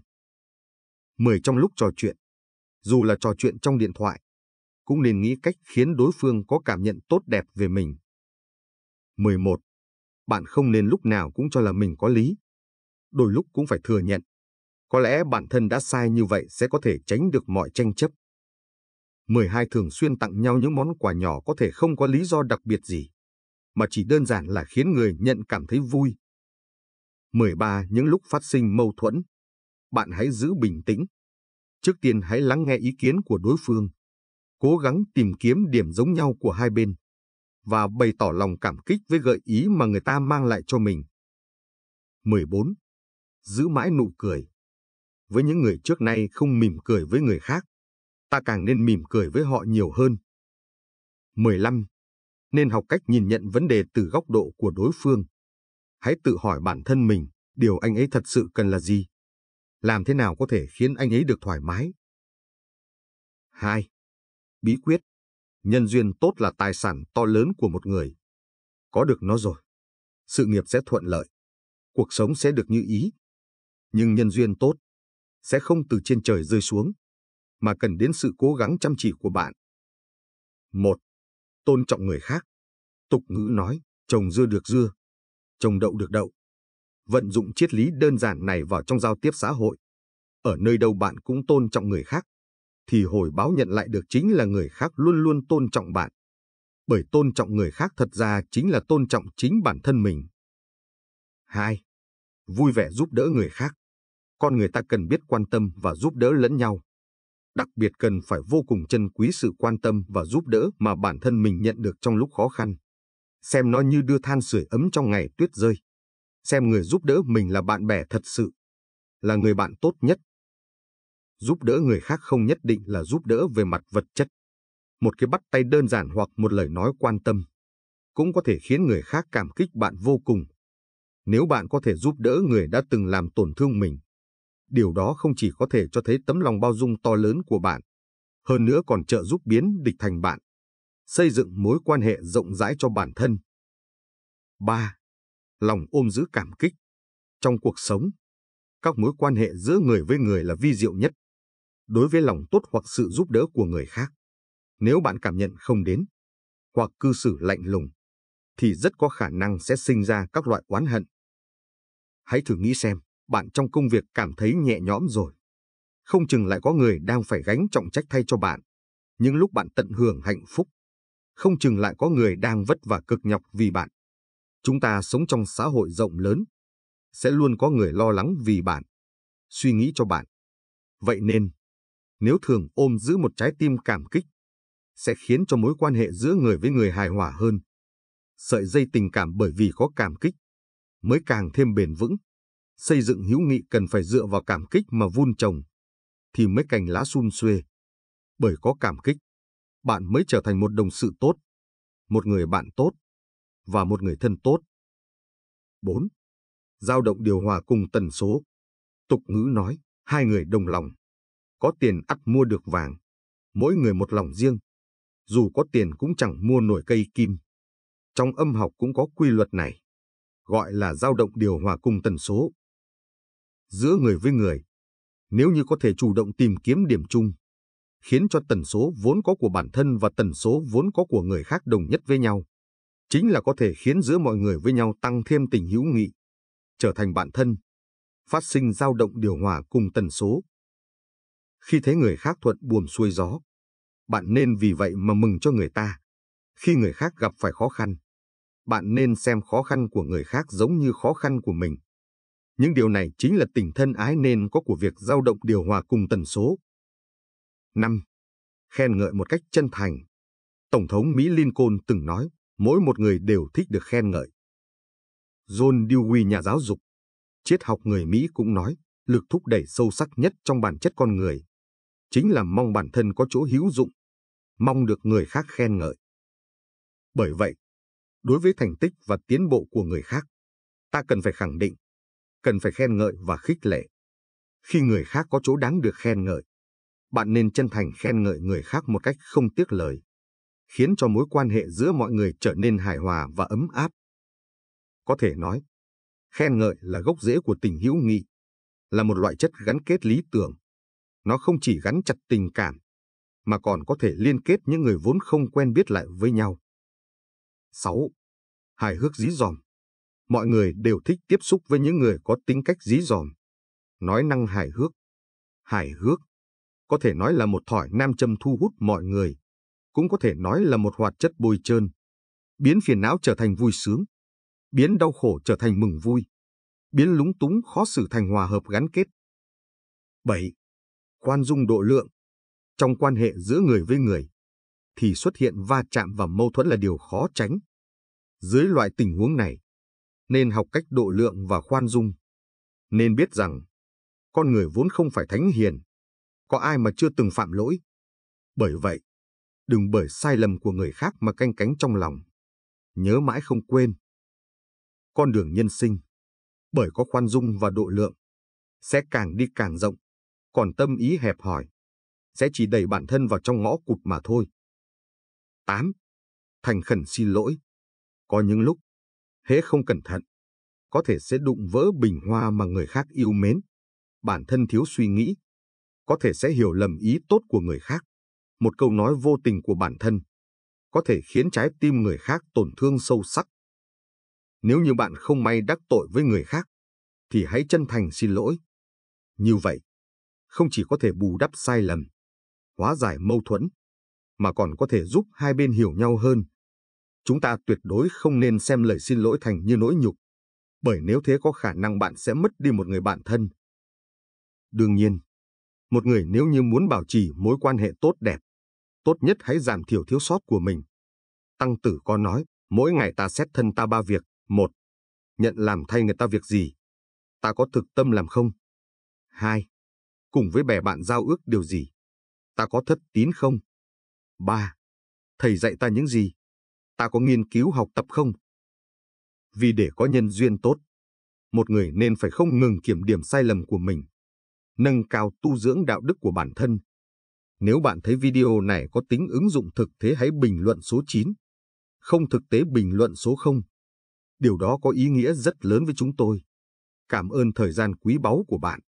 10. Trong lúc trò chuyện, dù là trò chuyện trong điện thoại, cũng nên nghĩ cách khiến đối phương có cảm nhận tốt đẹp về mình. 11. Bạn không nên lúc nào cũng cho là mình có lý. Đôi lúc cũng phải thừa nhận có lẽ bản thân đã sai như vậy sẽ có thể tránh được mọi tranh chấp. 12 thường xuyên tặng nhau những món quà nhỏ có thể không có lý do đặc biệt gì, mà chỉ đơn giản là khiến người nhận cảm thấy vui. 13. Những lúc phát sinh mâu thuẫn, bạn hãy giữ bình tĩnh. Trước tiên hãy lắng nghe ý kiến của đối phương, cố gắng tìm kiếm điểm giống nhau của hai bên và bày tỏ lòng cảm kích với gợi ý mà người ta mang lại cho mình. 14. Giữ mãi nụ cười với những người trước nay không mỉm cười với người khác, ta càng nên mỉm cười với họ nhiều hơn. 15. Nên học cách nhìn nhận vấn đề từ góc độ của đối phương. Hãy tự hỏi bản thân mình, điều anh ấy thật sự cần là gì? Làm thế nào có thể khiến anh ấy được thoải mái? 2. Bí quyết Nhân duyên tốt là tài sản to lớn của một người. Có được nó rồi, sự nghiệp sẽ thuận lợi, cuộc sống sẽ được như ý. Nhưng nhân duyên tốt sẽ không từ trên trời rơi xuống, mà cần đến sự cố gắng chăm chỉ của bạn. 1. Tôn trọng người khác. Tục ngữ nói, trồng dưa được dưa, trồng đậu được đậu. Vận dụng triết lý đơn giản này vào trong giao tiếp xã hội. Ở nơi đâu bạn cũng tôn trọng người khác, thì hồi báo nhận lại được chính là người khác luôn luôn tôn trọng bạn. Bởi tôn trọng người khác thật ra chính là tôn trọng chính bản thân mình. 2. Vui vẻ giúp đỡ người khác con người ta cần biết quan tâm và giúp đỡ lẫn nhau. Đặc biệt cần phải vô cùng trân quý sự quan tâm và giúp đỡ mà bản thân mình nhận được trong lúc khó khăn. Xem nó như đưa than sưởi ấm trong ngày tuyết rơi. Xem người giúp đỡ mình là bạn bè thật sự, là người bạn tốt nhất. Giúp đỡ người khác không nhất định là giúp đỡ về mặt vật chất. Một cái bắt tay đơn giản hoặc một lời nói quan tâm cũng có thể khiến người khác cảm kích bạn vô cùng nếu bạn có thể giúp đỡ người đã từng làm tổn thương mình, điều đó không chỉ có thể cho thấy tấm lòng bao dung to lớn của bạn, hơn nữa còn trợ giúp biến địch thành bạn, xây dựng mối quan hệ rộng rãi cho bản thân. 3. Lòng ôm giữ cảm kích. Trong cuộc sống, các mối quan hệ giữa người với người là vi diệu nhất. Đối với lòng tốt hoặc sự giúp đỡ của người khác, nếu bạn cảm nhận không đến, hoặc cư xử lạnh lùng, thì rất có khả năng sẽ sinh ra các loại oán hận. Hãy thử nghĩ xem, bạn trong công việc cảm thấy nhẹ nhõm rồi. Không chừng lại có người đang phải gánh trọng trách thay cho bạn. Những lúc bạn tận hưởng hạnh phúc, không chừng lại có người đang vất vả cực nhọc vì bạn. Chúng ta sống trong xã hội rộng lớn, sẽ luôn có người lo lắng vì bạn, suy nghĩ cho bạn. Vậy nên, nếu thường ôm giữ một trái tim cảm kích, sẽ khiến cho mối quan hệ giữa người với người hài hòa hơn. Sợi dây tình cảm bởi vì có cảm kích, mới càng thêm bền vững xây dựng hữu nghị cần phải dựa vào cảm kích mà vun trồng, thì mới cành lá xum xuê. Bởi có cảm kích, bạn mới trở thành một đồng sự tốt, một người bạn tốt và một người thân tốt. 4. Giao động điều hòa cùng tần số. Tục ngữ nói, hai người đồng lòng. Có tiền ắt mua được vàng, mỗi người một lòng riêng. Dù có tiền cũng chẳng mua nổi cây kim. Trong âm học cũng có quy luật này, gọi là giao động điều hòa cùng tần số giữa người với người. Nếu như có thể chủ động tìm kiếm điểm chung, khiến cho tần số vốn có của bản thân và tần số vốn có của người khác đồng nhất với nhau, chính là có thể khiến giữa mọi người với nhau tăng thêm tình hữu nghị, trở thành bạn thân, phát sinh dao động điều hòa cùng tần số. Khi thấy người khác thuận buồm xuôi gió, bạn nên vì vậy mà mừng cho người ta. Khi người khác gặp phải khó khăn, bạn nên xem khó khăn của người khác giống như khó khăn của mình những điều này chính là tình thân ái nên có của việc giao động điều hòa cùng tần số. 5. Khen ngợi một cách chân thành. Tổng thống Mỹ Lincoln từng nói, mỗi một người đều thích được khen ngợi. John Dewey nhà giáo dục, triết học người Mỹ cũng nói, lực thúc đẩy sâu sắc nhất trong bản chất con người chính là mong bản thân có chỗ hữu dụng, mong được người khác khen ngợi. Bởi vậy, đối với thành tích và tiến bộ của người khác, ta cần phải khẳng định cần phải khen ngợi và khích lệ. Khi người khác có chỗ đáng được khen ngợi, bạn nên chân thành khen ngợi người khác một cách không tiếc lời, khiến cho mối quan hệ giữa mọi người trở nên hài hòa và ấm áp. Có thể nói, khen ngợi là gốc rễ của tình hữu nghị, là một loại chất gắn kết lý tưởng. Nó không chỉ gắn chặt tình cảm, mà còn có thể liên kết những người vốn không quen biết lại với nhau. 6. Hài hước dí dòm mọi người đều thích tiếp xúc với những người có tính cách dí dòm. Nói năng hài hước. Hài hước, có thể nói là một thỏi nam châm thu hút mọi người, cũng có thể nói là một hoạt chất bôi trơn. Biến phiền não trở thành vui sướng, biến đau khổ trở thành mừng vui, biến lúng túng khó xử thành hòa hợp gắn kết. 7. quan dung độ lượng Trong quan hệ giữa người với người, thì xuất hiện va chạm và mâu thuẫn là điều khó tránh. Dưới loại tình huống này, nên học cách độ lượng và khoan dung. Nên biết rằng, con người vốn không phải thánh hiền, có ai mà chưa từng phạm lỗi. Bởi vậy, đừng bởi sai lầm của người khác mà canh cánh trong lòng. Nhớ mãi không quên. Con đường nhân sinh, bởi có khoan dung và độ lượng, sẽ càng đi càng rộng, còn tâm ý hẹp hòi, sẽ chỉ đẩy bản thân vào trong ngõ cụt mà thôi. 8. Thành khẩn xin lỗi. Có những lúc, hễ không cẩn thận, có thể sẽ đụng vỡ bình hoa mà người khác yêu mến. Bản thân thiếu suy nghĩ, có thể sẽ hiểu lầm ý tốt của người khác. Một câu nói vô tình của bản thân có thể khiến trái tim người khác tổn thương sâu sắc. Nếu như bạn không may đắc tội với người khác, thì hãy chân thành xin lỗi. Như vậy, không chỉ có thể bù đắp sai lầm, hóa giải mâu thuẫn, mà còn có thể giúp hai bên hiểu nhau hơn chúng ta tuyệt đối không nên xem lời xin lỗi thành như nỗi nhục, bởi nếu thế có khả năng bạn sẽ mất đi một người bạn thân. Đương nhiên, một người nếu như muốn bảo trì mối quan hệ tốt đẹp, tốt nhất hãy giảm thiểu thiếu sót của mình. Tăng tử có nói, mỗi ngày ta xét thân ta ba việc, một, nhận làm thay người ta việc gì, ta có thực tâm làm không? Hai, cùng với bè bạn giao ước điều gì? Ta có thất tín không? Ba, thầy dạy ta những gì? ta có nghiên cứu học tập không? Vì để có nhân duyên tốt, một người nên phải không ngừng kiểm điểm sai lầm của mình, nâng cao tu dưỡng đạo đức của bản thân. Nếu bạn thấy video này có tính ứng dụng thực tế hãy bình luận số 9, không thực tế bình luận số 0. Điều đó có ý nghĩa rất lớn với chúng tôi. Cảm ơn thời gian quý báu của bạn.